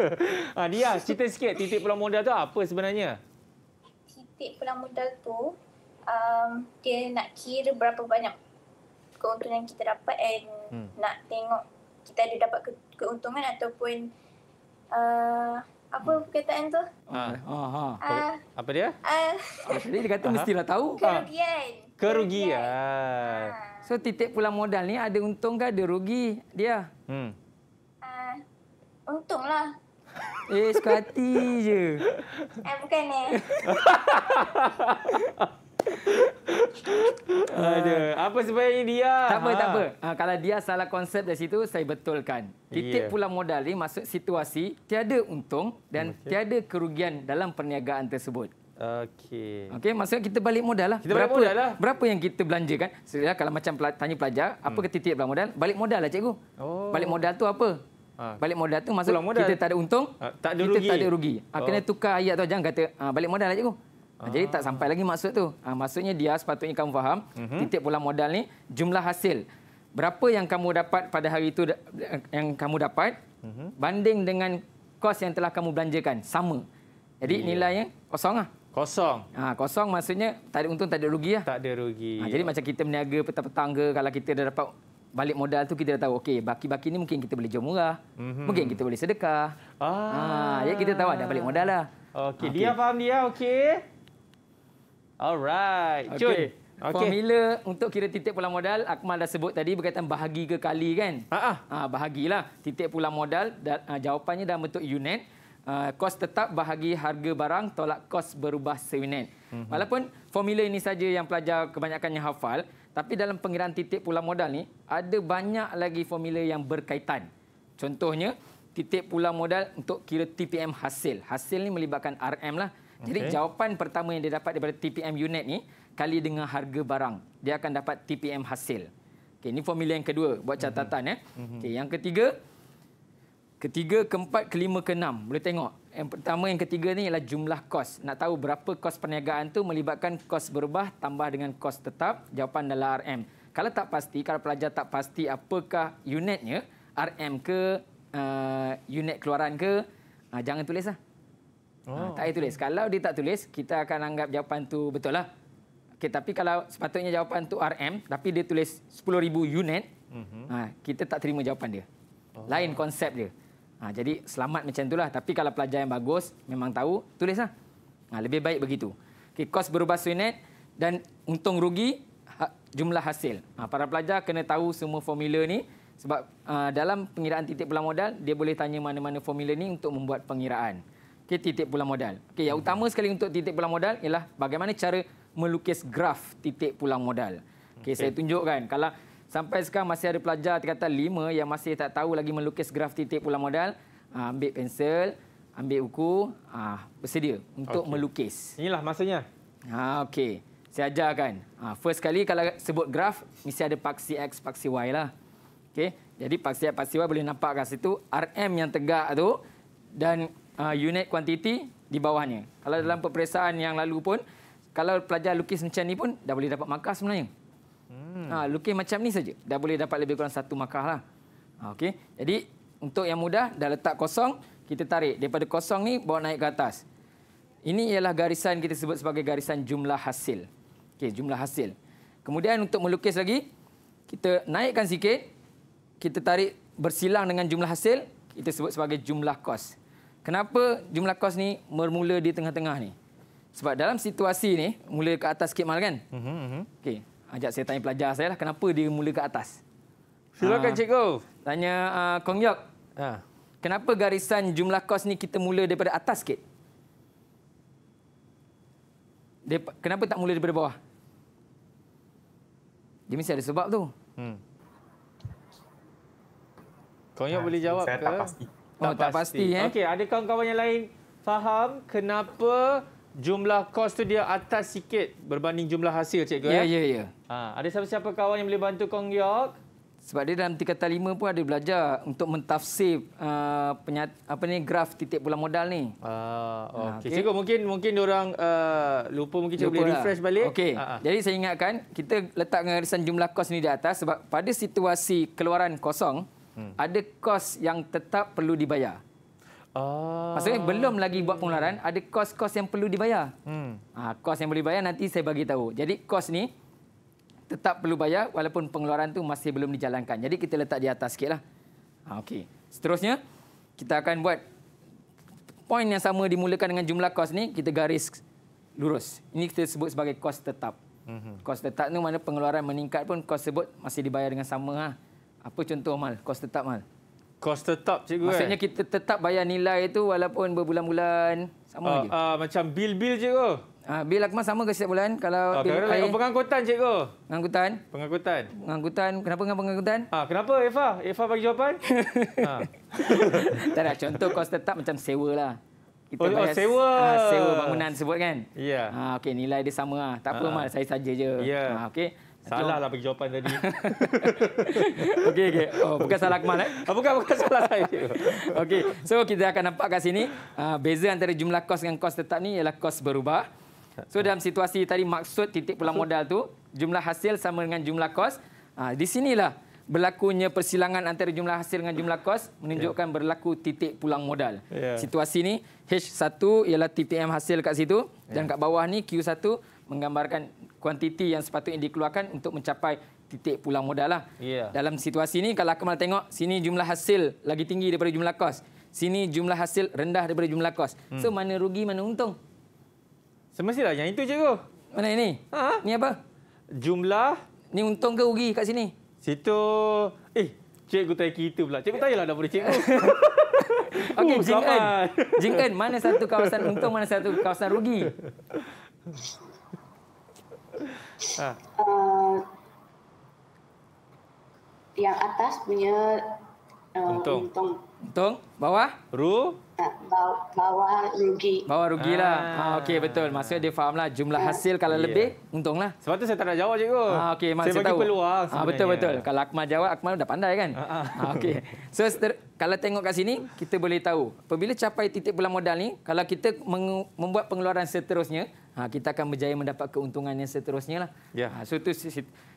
Ha dia cerita sikit titik pulang modal tu apa sebenarnya? titik pulang modal tu um, dia nak kira berapa banyak keuntungan kita dapat and hmm. nak tengok kita ada dapat ke- keuntungan ataupun uh, apa hmm. perkataan tu? Ah. ah, ah, ah. Apa dia? Uh, apa dia? dia kata ah. mestilah tahu. Kerugian. Kerugian. So titik pulang modal ni ada untung ke ada rugi dia? Hmm. Uh, untunglah. Eh, suka hati je. Eh, bukan eh. Aduh, apa sebenarnya dia? Tak apa, ha. tak apa. Ha, kalau dia salah konsep dari situ, saya betulkan. Titik yeah. pulang modal ini masuk situasi tiada untung dan okay. tiada kerugian dalam perniagaan tersebut. Okey. Okey, maksudnya kita balik modal lah. Kita berapa, balik modal lah. Berapa yang kita belanjakan? Sebenarnya kalau macam tanya pelajar, apa hmm. ke titik pulang modal? Balik modal lah cikgu. Oh. Balik modal tu apa? Ha. Balik modal tu masa modal. kita tak ada untung, ha. tak ada kita rugi. tak ada rugi. Ha. Kena tukar ayat tu jangan kata ha. balik modal lah cikgu. Ha. Jadi tak sampai lagi maksud tu. Ha. Maksudnya dia sepatutnya kamu faham, uh-huh. titik pula modal ni jumlah hasil. Berapa yang kamu dapat pada hari itu yang kamu dapat uh-huh. banding dengan kos yang telah kamu belanjakan sama. Jadi yeah. nilainya kosong lah. Kosong. Ha, kosong maksudnya tak ada untung, tak ada rugi lah. Tak ada rugi. Ha, jadi oh. macam kita berniaga petang-petang ke kalau kita dah dapat balik modal tu kita dah tahu okey baki-baki ni mungkin kita boleh jual murah mm-hmm. mungkin kita boleh sedekah ah. ah ya kita tahu ada balik modal lah okey okay. dia faham dia okey alright okay. cuy okay. formula untuk kira titik pulang modal akmal dah sebut tadi berkaitan bahagi ke kali kan ah ah, ah bahagilah titik pulang modal ah, jawapannya dalam bentuk unit Uh, kos tetap bahagi harga barang tolak kos berubah seunit. Mm-hmm. Walaupun formula ini saja yang pelajar kebanyakannya hafal, tapi dalam pengiraan titik pula modal ni ada banyak lagi formula yang berkaitan. Contohnya titik pula modal untuk kira TPM hasil. Hasil ni melibatkan RM lah. Jadi okay. jawapan pertama yang dia dapat daripada TPM unit ni kali dengan harga barang. Dia akan dapat TPM hasil. Okey, ini formula yang kedua buat catatan mm-hmm. eh. Mhm. Okey, yang ketiga, Ketiga, keempat, kelima, keenam. Boleh tengok. Yang pertama, yang ketiga ni ialah jumlah kos. Nak tahu berapa kos perniagaan tu melibatkan kos berubah tambah dengan kos tetap. Jawapan adalah RM. Kalau tak pasti, kalau pelajar tak pasti apakah unitnya, RM ke uh, unit keluaran ke, uh, jangan tulislah. Ah, oh. tak payah tulis. Kalau dia tak tulis, kita akan anggap jawapan tu betul lah. Okay, tapi kalau sepatutnya jawapan tu RM, tapi dia tulis 10,000 unit, uh-huh. kita tak terima jawapan dia. Oh. Lain konsep dia. Ha, jadi selamat macam itulah. Tapi kalau pelajar yang bagus, memang tahu, tulislah. Ha, lebih baik begitu. Okay, kos berubah sunet dan untung rugi ha, jumlah hasil. Ha, para pelajar kena tahu semua formula ni sebab ha, dalam pengiraan titik pulang modal, dia boleh tanya mana-mana formula ni untuk membuat pengiraan. Okay, titik pulang modal. Okay, yang utama sekali untuk titik pulang modal ialah bagaimana cara melukis graf titik pulang modal. Okay, okay. Saya tunjukkan. Kalau Sampai sekarang masih ada pelajar kata lima yang masih tak tahu lagi melukis graf titik pulang modal. Ha, ambil pensel, ambil buku, ha, bersedia untuk okay. melukis. Inilah masanya. Ha, Okey, saya ajarkan. Ha, first kali kalau sebut graf, mesti ada paksi X, paksi Y lah. Okay. Jadi paksi X, paksi Y boleh nampak kat situ RM yang tegak tu dan uh, unit kuantiti di bawahnya. Kalau dalam peperiksaan yang lalu pun, kalau pelajar lukis macam ni pun dah boleh dapat markah sebenarnya. Hmm. Ha, lukis macam ni saja. Dah boleh dapat lebih kurang satu markah lah. Ha, okay. Jadi untuk yang mudah dah letak kosong. Kita tarik daripada kosong ni bawa naik ke atas. Ini ialah garisan kita sebut sebagai garisan jumlah hasil. Okay, jumlah hasil. Kemudian untuk melukis lagi, kita naikkan sikit. Kita tarik bersilang dengan jumlah hasil. Kita sebut sebagai jumlah kos. Kenapa jumlah kos ni bermula di tengah-tengah ni? Sebab dalam situasi ni, mula ke atas sikit mal kan? uh Ajak saya tanya pelajar saya lah kenapa dia mula ke atas. Silakan uh, cikgu. Tanya uh, Kong Yok. Ha. Kenapa garisan jumlah kos ni kita mula daripada atas sikit? Dep- kenapa tak mula daripada bawah? Dia mesti ada sebab tu. Hmm. Kong Yok ha, boleh jawab saya ke? Saya tak pasti. Oh, tak, tak pasti. pasti eh? Okey, ada kawan-kawan yang lain faham kenapa jumlah kos tu dia atas sikit berbanding jumlah hasil cikgu. Ya, eh? ya, ya. Ha, ada siapa-siapa kawan yang boleh bantu Kong Yok? Sebab dia dalam tingkat lima pun ada belajar untuk mentafsir uh, apa ni graf titik bulan modal ni. Ah, ah okay. okay. Cikgu mungkin mungkin orang uh, lupa mungkin cikgu boleh lah. refresh balik. Okay. Uh ah, -huh. Ah. Jadi saya ingatkan kita letak garisan jumlah kos ni di atas sebab pada situasi keluaran kosong hmm. ada kos yang tetap perlu dibayar. Oh. Maksudnya belum lagi buat pengeluaran, hmm. ada kos-kos yang perlu dibayar. Hmm. Ha, kos yang perlu dibayar nanti saya bagi tahu. Jadi kos ni tetap perlu bayar walaupun pengeluaran tu masih belum dijalankan. Jadi kita letak di atas sikitlah. Ha, Okey. Seterusnya, kita akan buat poin yang sama dimulakan dengan jumlah kos ni, kita garis lurus. Ini kita sebut sebagai kos tetap. hmm Kos tetap ni mana pengeluaran meningkat pun kos sebut masih dibayar dengan sama. Ha. Apa contoh, Mal? Kos tetap, Mal? kos tetap cikgu Maksudnya kan. Maksudnya kita tetap bayar nilai itu walaupun berbulan-bulan sama uh, ah, aja. Uh, macam bil-bil cikgu. Ah uh, bil aku sama ke setiap bulan kalau uh, bil kalau air, pengangkutan cikgu. Pengangkutan? Pengangkutan. Pengangkutan. Kenapa dengan pengangkutan? uh, kenapa Eva? Eva bagi jawapan. Ha. uh. contoh kos tetap macam sewa lah. Kita oh, oh bayar, sewa. Uh, sewa bangunan sebut kan? Ya. Yeah. uh, okey nilai dia sama lah. Tak apa mal saya saja je. Ha ya. yeah. uh, okey. Salah lah bagi jawapan tadi. Okay okay. Oh, bukan salah Akmal. Eh? Oh, bukan, bukan salah saya. Okay. so kita akan nampak kat sini. Uh, beza antara jumlah kos dengan kos tetap ni ialah kos berubah. So dalam situasi tadi maksud titik pulang modal tu, jumlah hasil sama dengan jumlah kos. Uh, di sinilah berlakunya persilangan antara jumlah hasil dengan jumlah kos menunjukkan yeah. berlaku titik pulang modal. Yeah. Situasi ni H1 ialah TPM hasil kat situ yeah. dan ya. kat bawah ni Q1 menggambarkan kuantiti yang sepatutnya dikeluarkan untuk mencapai titik pulang modal lah. Yeah. Dalam situasi ini kalau Akmal tengok sini jumlah hasil lagi tinggi daripada jumlah kos. Sini jumlah hasil rendah daripada jumlah kos. Hmm. So mana rugi mana untung? Semestilah yang itu cikgu. Mana ini? Ha? Ni apa? Jumlah. Ni untung ke rugi kat sini? Situ. Eh, cikgu tanya kita pula. Cikgu tanya lah dah boleh cikgu. Okey, uh, oh, Jing En. Jing En, mana satu kawasan untung, mana satu kawasan rugi? ha. uh, yang atas punya uh, untung. untung. Bawah? Ru? Tak, bawah, bawah rugi. Bawah rugi lah. Ha, okey, betul. Maksudnya dia faham lah Jumlah hmm. hasil kalau yeah. lebih, untunglah. Sebab tu saya tak nak jawab, cikgu. Ha, ah, okay, saya, saya bagi tahu. peluang sebenarnya. Ha, betul, betul. Kalau Akmal jawab, Akmal dah pandai kan? Ha, okey. So, kalau tengok kat sini, kita boleh tahu. Apabila capai titik bulan modal ni, kalau kita membuat pengeluaran seterusnya, ha, kita akan berjaya mendapat keuntungan yang seterusnya lah. Yeah. Ha, so itu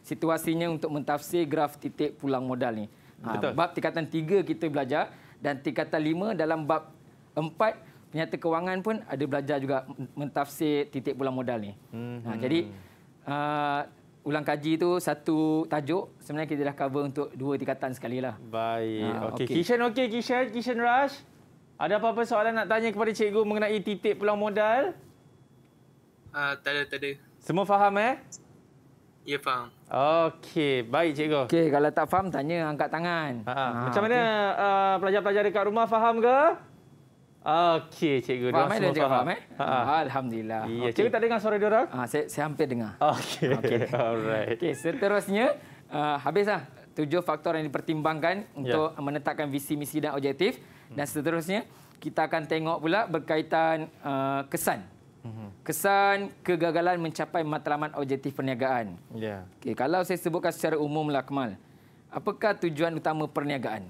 situasinya untuk mentafsir graf titik pulang modal ni. Ha, Betul. Bab tingkatan tiga kita belajar dan tingkatan lima dalam bab empat penyata kewangan pun ada belajar juga mentafsir titik pulang modal ni. Hmm. Ha, jadi uh, ulang kaji tu satu tajuk sebenarnya kita dah cover untuk dua tingkatan sekali lah. Baik. Ha, okay. okay. Kishan okey Kishan, Kishan Rush. Ada apa-apa soalan nak tanya kepada cikgu mengenai titik pulang modal? Ah, uh, tak ada, tak ada. Semua faham eh? Ya, faham. Okey, baik cikgu. Okey, kalau tak faham tanya angkat tangan. Ha, ha, ha Macam mana ah, pelajar-pelajar okay. uh, dekat rumah faham ke? Okey, cikgu. Faham eh? semua cikgu faham. eh? Ha-ha. Alhamdulillah. Ya, okay. cikgu tak dengar suara dia orang? Ah, saya, saya hampir dengar. Okey. Okey. Alright. Okey, seterusnya uh, habislah tujuh faktor yang dipertimbangkan ya. untuk menetapkan visi misi dan objektif dan seterusnya kita akan tengok pula berkaitan uh, kesan Kesan kegagalan mencapai matlamat objektif perniagaan. Yeah. Okay, kalau saya sebutkan secara umum, Kemal. Apakah tujuan utama perniagaan?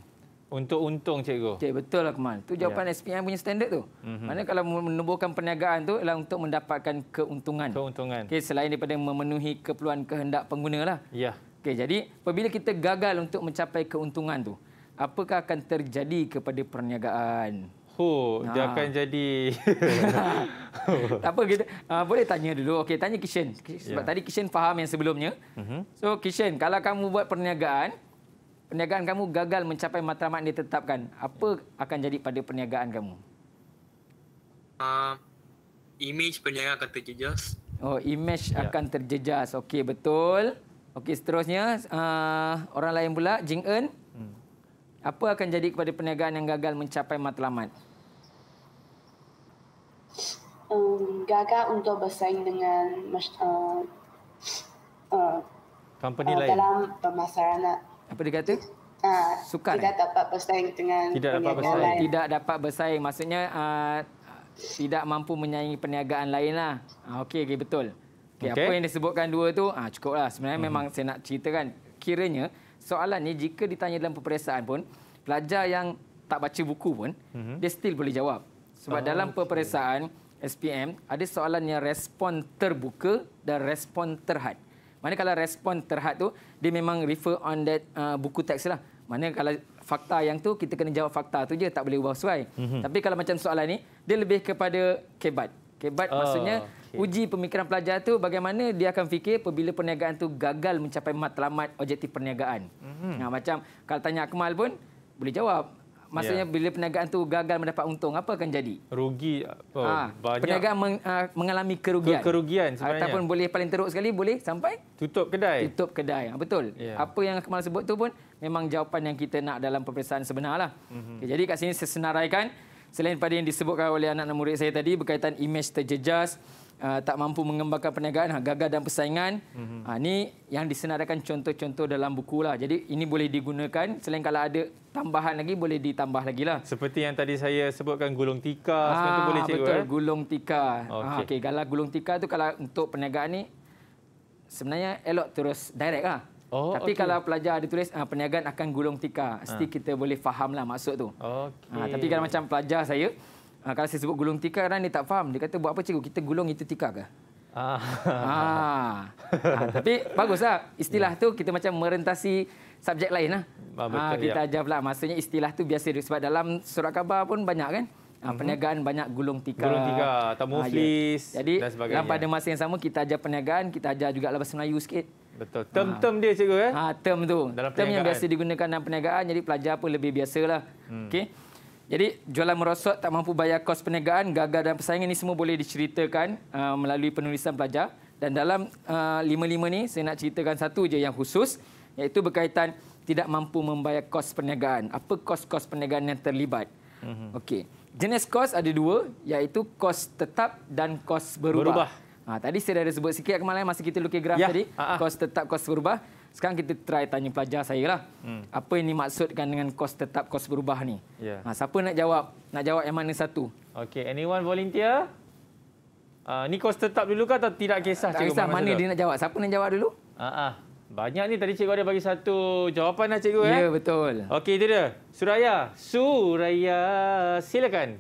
Untuk untung, cikgu. Okay, betul, lah, Kemal. Itu jawapan yeah. SPM punya standard tu. Mm-hmm. Mana kalau menubuhkan perniagaan tu ialah untuk mendapatkan keuntungan. Keuntungan. Okay, selain daripada memenuhi keperluan kehendak pengguna. Lah. Yeah. Okay, jadi, apabila kita gagal untuk mencapai keuntungan tu, apakah akan terjadi kepada perniagaan? Oh, ha. dia ah. akan jadi. tak apa kita uh, boleh tanya dulu. Okey, tanya Kishen. Sebab yeah. tadi Kishen faham yang sebelumnya. Uh-huh. So, Kishen, kalau kamu buat perniagaan, perniagaan kamu gagal mencapai matlamat yang ditetapkan, apa yeah. akan jadi pada perniagaan kamu? Uh, image perniagaan akan terjejas. Oh, image yeah. akan terjejas. Okey, betul. Okey, seterusnya uh, orang lain pula, Jing Eun. Hmm. Apa akan jadi kepada perniagaan yang gagal mencapai matlamat? um, gagal untuk bersaing dengan uh, uh, company uh, lain dalam pemasaran. Apa dia kata? Uh, ah, Sukar, tidak eh? dapat bersaing dengan tidak dapat bersaing. lain. Tidak dapat bersaing. Maksudnya uh, tidak mampu menyaingi perniagaan lain. Lah. Uh, okey, okay, betul. Okay, okay. Apa yang disebutkan dua tu, uh, lah. Sebenarnya hmm. memang saya nak ceritakan. Kiranya soalan ni jika ditanya dalam peperiksaan pun, pelajar yang tak baca buku pun, hmm. dia still boleh jawab. Sebab oh, dalam okay. peperiksaan, SPM ada soalan yang respon terbuka dan respon terhad. Mana kalau respon terhad tu dia memang refer on that uh, buku teks lah. Mana kalau fakta yang tu kita kena jawab fakta tu je tak boleh ubah sesuai. Mm-hmm. Tapi kalau macam soalan ni dia lebih kepada kebat. Kebat oh, maksudnya okay. uji pemikiran pelajar tu bagaimana dia akan fikir apabila perniagaan tu gagal mencapai matlamat objektif perniagaan. Mm-hmm. Nah macam kalau tanya Akmal pun boleh jawab maksudnya yeah. bila perniagaan tu gagal mendapat untung apa akan jadi rugi oh, ha, banyak perniagaan meng, uh, mengalami kerugian kerugian sebenarnya ataupun boleh paling teruk sekali boleh sampai tutup kedai tutup kedai ah, betul yeah. apa yang Akmal sebut tu pun memang jawapan yang kita nak dalam peperiksaan sebenarnya lah. mm-hmm. okay, jadi kat sini sesenaraikan selain pada yang disebutkan oleh anak-anak murid saya tadi berkaitan imej terjejas uh, tak mampu mengembangkan perniagaan, ha, gagal dalam persaingan. Mm-hmm. Uh, ha, ini yang disenaraikan contoh-contoh dalam buku. Lah. Jadi ini boleh digunakan selain kalau ada tambahan lagi, boleh ditambah lagi. Lah. Seperti yang tadi saya sebutkan gulung tika. Ah, boleh cikgu, betul, eh? gulung tika. Okay. Uh, okay. Kalau gulung tika itu kalau untuk perniagaan ini, sebenarnya elok terus direct. Lah. Oh, tapi okay. kalau pelajar ada tulis uh, perniagaan akan gulung tika, mesti uh. kita boleh faham lah maksud tu. Okay. Uh, ah, tapi kalau macam pelajar saya, Ha, kalau saya sebut gulung tikar, orang ni tak faham. Dia kata, buat apa cikgu? Kita gulung itu tikar ke? Ah. Ha. Ha, tapi baguslah istilah yeah. tu kita macam merentasi subjek lain lah. Ah, ha, kita ya. ajar pula maksudnya istilah tu biasa sebab dalam surat khabar pun banyak kan. Ha, mhm. perniagaan banyak gulung tikar. Gulung tikar atau ha, muflis ha, ya. Jadi, dan sebagainya. Jadi pada masa yang sama kita ajar perniagaan, kita ajar juga bahasa Melayu sikit. Betul. Term-term ha. dia cikgu eh? Ha, term tu. Dalam term yang biasa digunakan dalam perniagaan jadi pelajar pun lebih biasalah. Hmm. Okey. Jadi jualan merosot, tak mampu bayar kos perniagaan, gagal dan persaingan ini semua boleh diceritakan uh, melalui penulisan pelajar. Dan dalam uh, lima-lima uh, ni saya nak ceritakan satu je yang khusus iaitu berkaitan tidak mampu membayar kos perniagaan. Apa kos-kos perniagaan yang terlibat? Mm-hmm. Okey. Jenis kos ada dua iaitu kos tetap dan kos berubah. berubah. Ha, tadi saya dah sebut sikit kemarin eh, masa kita lukis graf ya. tadi. Ha-ha. Kos tetap, kos berubah. Sekarang kita try tanya pelajar saya lah. Hmm. Apa yang dimaksudkan dengan kos tetap, kos berubah ni? Yeah. Ha, siapa nak jawab? Nak jawab yang mana satu? Okay, anyone volunteer? Uh, ni kos tetap dulu ke atau tidak kisah? Tak kisah mana dia nak jawab. Siapa nak jawab dulu? Uh ha, -huh. Ha. Banyak ni tadi cikgu ada bagi satu jawapan lah cikgu. Eh? Ya, yeah, betul. Okey, itu dia. Suraya. Suraya, silakan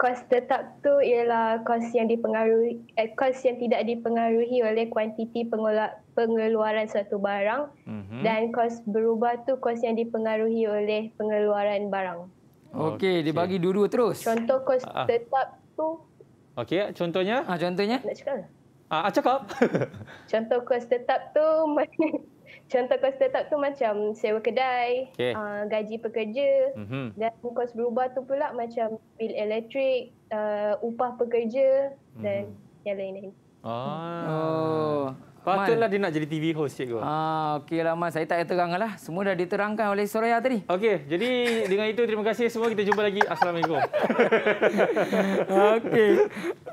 kos tetap tu ialah kos yang dipengaruhi eh, kos yang tidak dipengaruhi oleh kuantiti pengeluaran satu barang mm-hmm. dan kos berubah tu kos yang dipengaruhi oleh pengeluaran barang. Okey, okay. dibagi dua-dua terus. Contoh kos ah. ah. tetap tu Okey, ya. contohnya? Ah, contohnya? Nak cakap. Ah, ah, cakap. contoh kos tetap tu Contoh kos tetap tu macam sewa kedai, okay. uh, ah, gaji pekerja mm-hmm. dan kos berubah tu pula macam bil elektrik, uh, upah pekerja mm-hmm. dan mhm. yang lain-lain. Ah. Oh. oh. Patutlah dia nak jadi TV host cikgu. Ah okeylah Mas, saya tak payah teranglah. Semua dah diterangkan oleh Suraya tadi. Okey, jadi dengan itu terima kasih semua kita jumpa lagi. Assalamualaikum. Okey.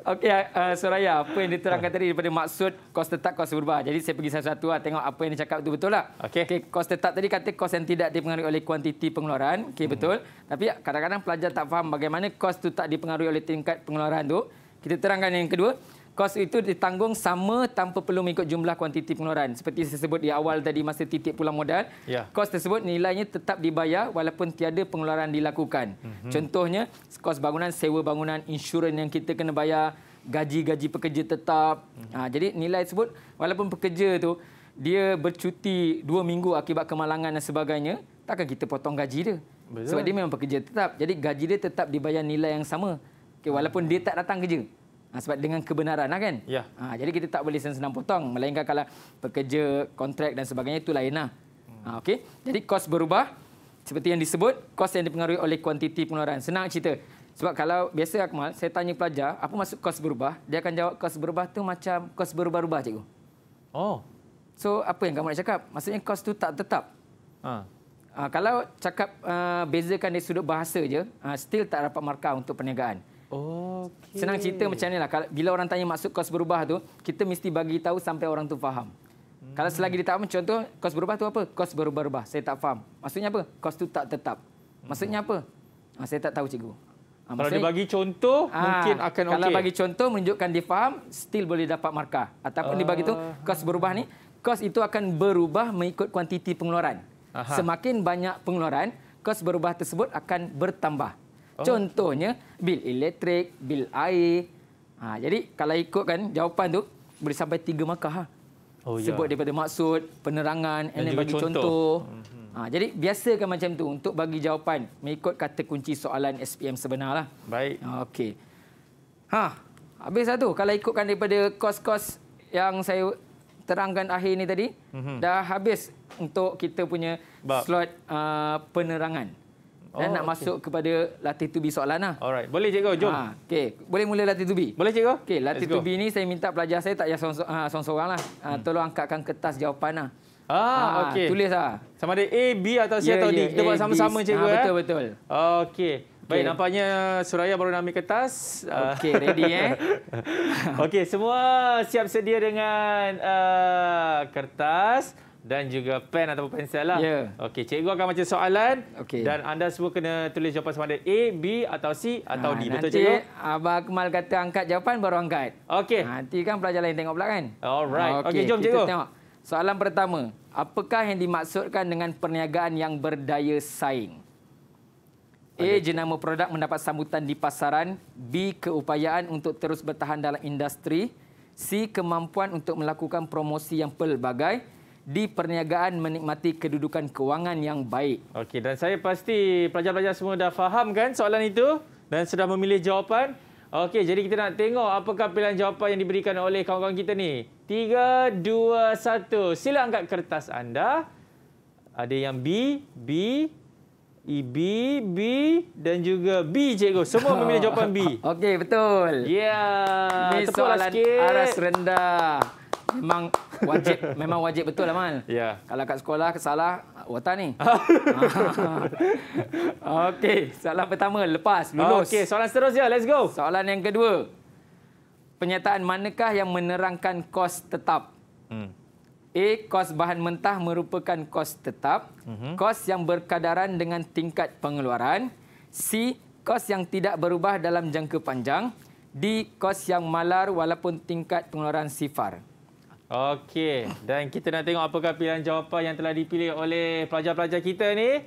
Okey uh, eh, Suraya, apa yang diterangkan tadi daripada maksud kos tetap kos berubah. Jadi saya pergi satu-satu lah tengok apa yang dia cakap tu betul lah. Okey. Okay, kos tetap tadi kata kos yang tidak dipengaruhi oleh kuantiti pengeluaran. Okey hmm. betul. Tapi kadang-kadang pelajar tak faham bagaimana kos tu tak dipengaruhi oleh tingkat pengeluaran tu. Kita terangkan yang kedua kos itu ditanggung sama tanpa perlu mengikut jumlah kuantiti pengeluaran. Seperti saya sebut di awal tadi masa titik pulang modal, ya. kos tersebut nilainya tetap dibayar walaupun tiada pengeluaran dilakukan. Mm-hmm. Contohnya, kos bangunan, sewa bangunan, insurans yang kita kena bayar, gaji-gaji pekerja tetap. Mm-hmm. Ha, jadi nilai tersebut walaupun pekerja tu dia bercuti dua minggu akibat kemalangan dan sebagainya, takkan kita potong gaji dia. Betul. Sebab dia memang pekerja tetap. Jadi gaji dia tetap dibayar nilai yang sama. Okay, walaupun dia tak datang kerja. Ha, sebab dengan kebenaran lah kan? Ya. Ha, jadi kita tak boleh senang-senang potong. Melainkan kalau pekerja, kontrak dan sebagainya itu lain lah. Ha, hmm. ah, okay? Jadi kos berubah. Seperti yang disebut, kos yang dipengaruhi oleh kuantiti pengeluaran. Senang cerita. Sebab kalau biasa Akmal, saya tanya pelajar, apa maksud kos berubah? Dia akan jawab kos berubah tu macam kos berubah-ubah cikgu. Oh. So apa yang kamu nak cakap? Maksudnya kos tu tak tetap. Ha. Ha, kalau cakap uh, bezakan dari sudut bahasa je, uh, still tak dapat markah untuk perniagaan. Okay. Senang cerita macam ni lah. Bila orang tanya maksud kos berubah tu, kita mesti bagi tahu sampai orang tu faham. Kalau selagi dia tak faham, contoh kos berubah tu apa? Kos berubah-ubah. Saya tak faham. Maksudnya apa? Kos tu tak tetap. Maksudnya apa? Ha, saya tak tahu cikgu. Ha, kalau dia bagi contoh, ha, mungkin akan okey. Kalau bagi contoh, menunjukkan dia faham, still boleh dapat markah. Ataupun uh, dia bagi tu, kos berubah ni, kos itu akan berubah mengikut kuantiti pengeluaran. Aha. Semakin banyak pengeluaran, kos berubah tersebut akan bertambah. Oh. Contohnya bil elektrik, bil air. Ha, jadi kalau ikut kan jawapan tu boleh sampai tiga markah. Ha. Oh, ya. Sebut ya. daripada maksud, penerangan, dan bagi contoh. contoh. Mhm. Ha, jadi biasakan macam tu untuk bagi jawapan mengikut kata kunci soalan SPM sebenar. Lah. Baik. Ha, okey. Ha, habis satu. Kalau ikutkan daripada kos-kos yang saya terangkan akhir ini tadi, mm -hmm. dah habis untuk kita punya Bab. slot uh, penerangan. Oh, dan nak oh, okay. masuk kepada latih tubi soalan lah. Alright. Boleh cikgu, jom. Ha, ah, okay. Boleh mula latih tubi? Boleh cikgu. Okay, latih tubi ni saya minta pelajar saya tak payah ah, seorang-seorang lah. Ha, tolong angkatkan kertas jawapan lah. Ah, ha, okay. Tulis lah. Sama ada A, B atau C yeah, atau yeah, Kita buat sama-sama cikgu. Ha, betul, betul. Ya? Okay. Baik, okay. nampaknya Suraya baru nak ambil kertas. Okey, ready eh. Okey, semua siap sedia dengan uh, Kertas dan juga pen atau pensel lah. Yeah. Okey, cikgu akan baca soalan okay. dan anda semua kena tulis jawapan sama ada A, B atau C atau ha, D. Ah, Betul nanti cikgu? Abah Kemal kata angkat jawapan baru angkat. Okey. Ha, nanti kan pelajar lain tengok pula kan? Alright. Ah, okey, okay, jom cikgu. Kita tengok. Soalan pertama, apakah yang dimaksudkan dengan perniagaan yang berdaya saing? A. Jenama produk mendapat sambutan di pasaran. B. Keupayaan untuk terus bertahan dalam industri. C. Kemampuan untuk melakukan promosi yang pelbagai di perniagaan menikmati kedudukan kewangan yang baik. Okey, dan saya pasti pelajar-pelajar semua dah faham kan soalan itu dan sudah memilih jawapan. Okey, jadi kita nak tengok apakah pilihan jawapan yang diberikan oleh kawan-kawan kita ni. 3 2 1. Sila angkat kertas anda. Ada yang B, B, E, B, B dan juga B cikgu. Semua memilih jawapan B. Okey, betul. Ya. Yeah. Ini soalan sikit. aras rendah memang wajib memang wajib betul lah Mal. Ya. Yeah. Kalau kat sekolah salah wata ni. Okey, soalan pertama lepas lulus. Okey, soalan seterusnya let's go. Soalan yang kedua. Penyataan manakah yang menerangkan kos tetap? Hmm. A kos bahan mentah merupakan kos tetap, mm-hmm. kos yang berkadaran dengan tingkat pengeluaran, C kos yang tidak berubah dalam jangka panjang, D kos yang malar walaupun tingkat pengeluaran sifar. Okey, dan kita nak tengok apakah pilihan jawapan yang telah dipilih oleh pelajar-pelajar kita ni.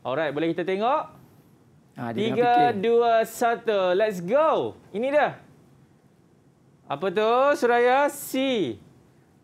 Alright, boleh kita tengok? Ha, Tiga, dua, satu. Let's go. Ini dia. Apa tu? Suraya, C.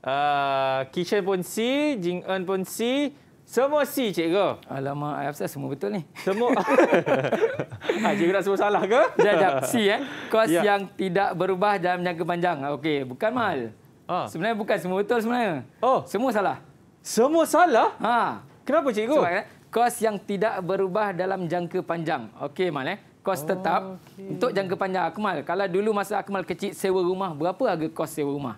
Uh, Kishan pun C. Jing Eun pun C. Semua C, cikgu. Alamak, saya rasa semua betul ni. Semua. ha, cikgu nak semua salah ke? Sekejap, C. Eh? Kos ya. yang tidak berubah dalam jangka panjang. Okey, bukan mahal. Ha. Ah. Sebenarnya bukan semua betul sebenarnya. Oh. Semua salah. Semua salah? Ha. Kenapa cikgu? Sebab eh, kos yang tidak berubah dalam jangka panjang. Okey, Mal. Eh. Kos tetap okay. untuk jangka panjang. Akmal, kalau dulu masa Akmal kecil sewa rumah, berapa harga kos sewa rumah?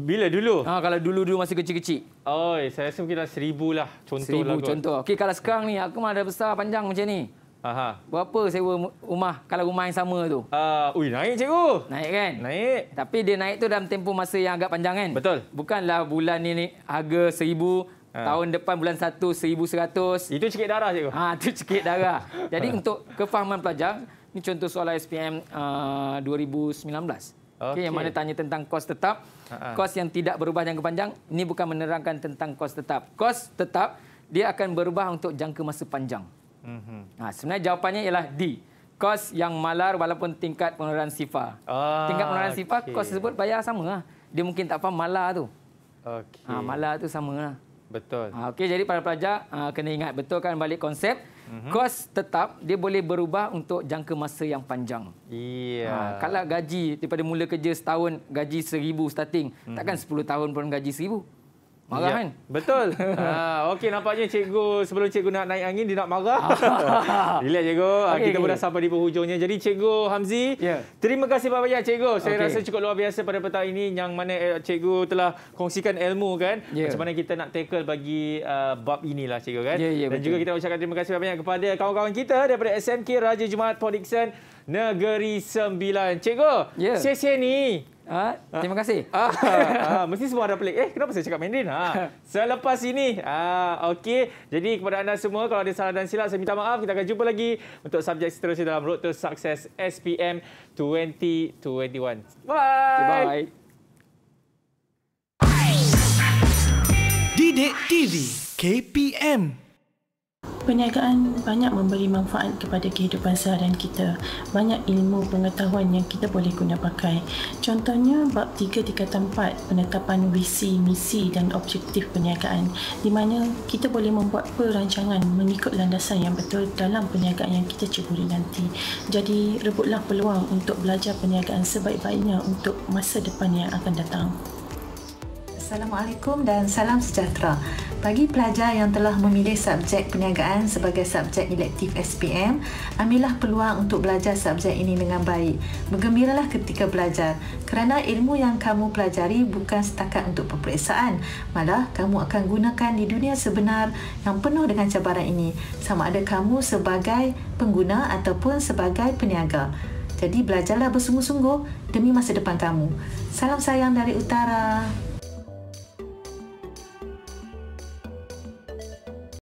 Bila dulu? Ha, kalau dulu-dulu masih kecil-kecil. Oh, saya rasa mungkin dah seribu lah. Contoh seribu lah contoh. Okey, kalau sekarang ni, aku mah dah besar panjang macam ni. Aha. Berapa sewa rumah kalau rumah yang sama tu? Uh, ui, naik cikgu. Naik kan? Naik. Tapi dia naik tu dalam tempoh masa yang agak panjang kan? Betul. Bukanlah bulan ini ni harga 1000 Ha. Ah. Tahun depan bulan 1, 1,100. Itu cekik darah cikgu. Ha, itu cekik darah. Jadi untuk kefahaman pelajar, ini contoh soalan SPM uh, 2019. Okay. Okay, yang mana tanya tentang kos tetap. Ha-ha. Kos yang tidak berubah jangka panjang, ini bukan menerangkan tentang kos tetap. Kos tetap, dia akan berubah untuk jangka masa panjang. Mm-hmm. sebenarnya jawapannya ialah D. Kos yang malar walaupun tingkat penularan sifar. Ah, tingkat penularan sifar, okay. kos tersebut bayar sama. Lah. Dia mungkin tak faham malar tu. Okay. Ha, malar tu sama. Lah. Betul. Ha, okay, jadi para pelajar ha, kena ingat betulkan balik konsep. Mm-hmm. Kos tetap, dia boleh berubah untuk jangka masa yang panjang. Yeah. Ha, kalau gaji daripada mula kerja setahun, gaji seribu starting. Mm-hmm. Takkan sepuluh tahun pun gaji seribu. Marah kan? betul. ah, Okey, nampaknya cikgu sebelum cikgu nak naik angin, dia nak marah. Ah. Relax, cikgu. Ah, okay, Kita okay. pun dah sampai di penghujungnya. Jadi, cikgu Hamzi, yeah. terima kasih banyak-banyak cikgu. Saya okay. rasa cukup luar biasa pada petang ini yang mana eh, cikgu telah kongsikan ilmu kan? Yeah. Macam mana kita nak tackle bagi uh, bab inilah, cikgu kan? Yeah, yeah, Dan juga kita ucapkan terima kasih banyak-banyak kepada kawan-kawan kita daripada SMK Raja Jumaat Port Negeri Sembilan. Cikgu, yeah. sesi ini... Ha? Terima kasih. Ha, ha, ha, mesti semua ada pelik. Eh, kenapa saya cakap Mandarin? Ha. Selepas ini. Ha, okay. Jadi kepada anda semua, kalau ada salah dan silap, saya minta maaf. Kita akan jumpa lagi untuk subjek seterusnya dalam Road to Success SPM 2021. Bye. Okay, bye. Didik TV KPM perniagaan banyak memberi manfaat kepada kehidupan seharian kita. Banyak ilmu pengetahuan yang kita boleh guna pakai. Contohnya, bab tiga dikatakan 4, penetapan visi, misi dan objektif perniagaan di mana kita boleh membuat perancangan mengikut landasan yang betul dalam perniagaan yang kita ceburi nanti. Jadi, rebutlah peluang untuk belajar perniagaan sebaik-baiknya untuk masa depan yang akan datang. Assalamualaikum dan salam sejahtera. Bagi pelajar yang telah memilih subjek perniagaan sebagai subjek elektif SPM, ambillah peluang untuk belajar subjek ini dengan baik. Bergembiralah ketika belajar kerana ilmu yang kamu pelajari bukan setakat untuk peperiksaan, malah kamu akan gunakan di dunia sebenar yang penuh dengan cabaran ini, sama ada kamu sebagai pengguna ataupun sebagai peniaga. Jadi belajarlah bersungguh-sungguh demi masa depan kamu. Salam sayang dari utara.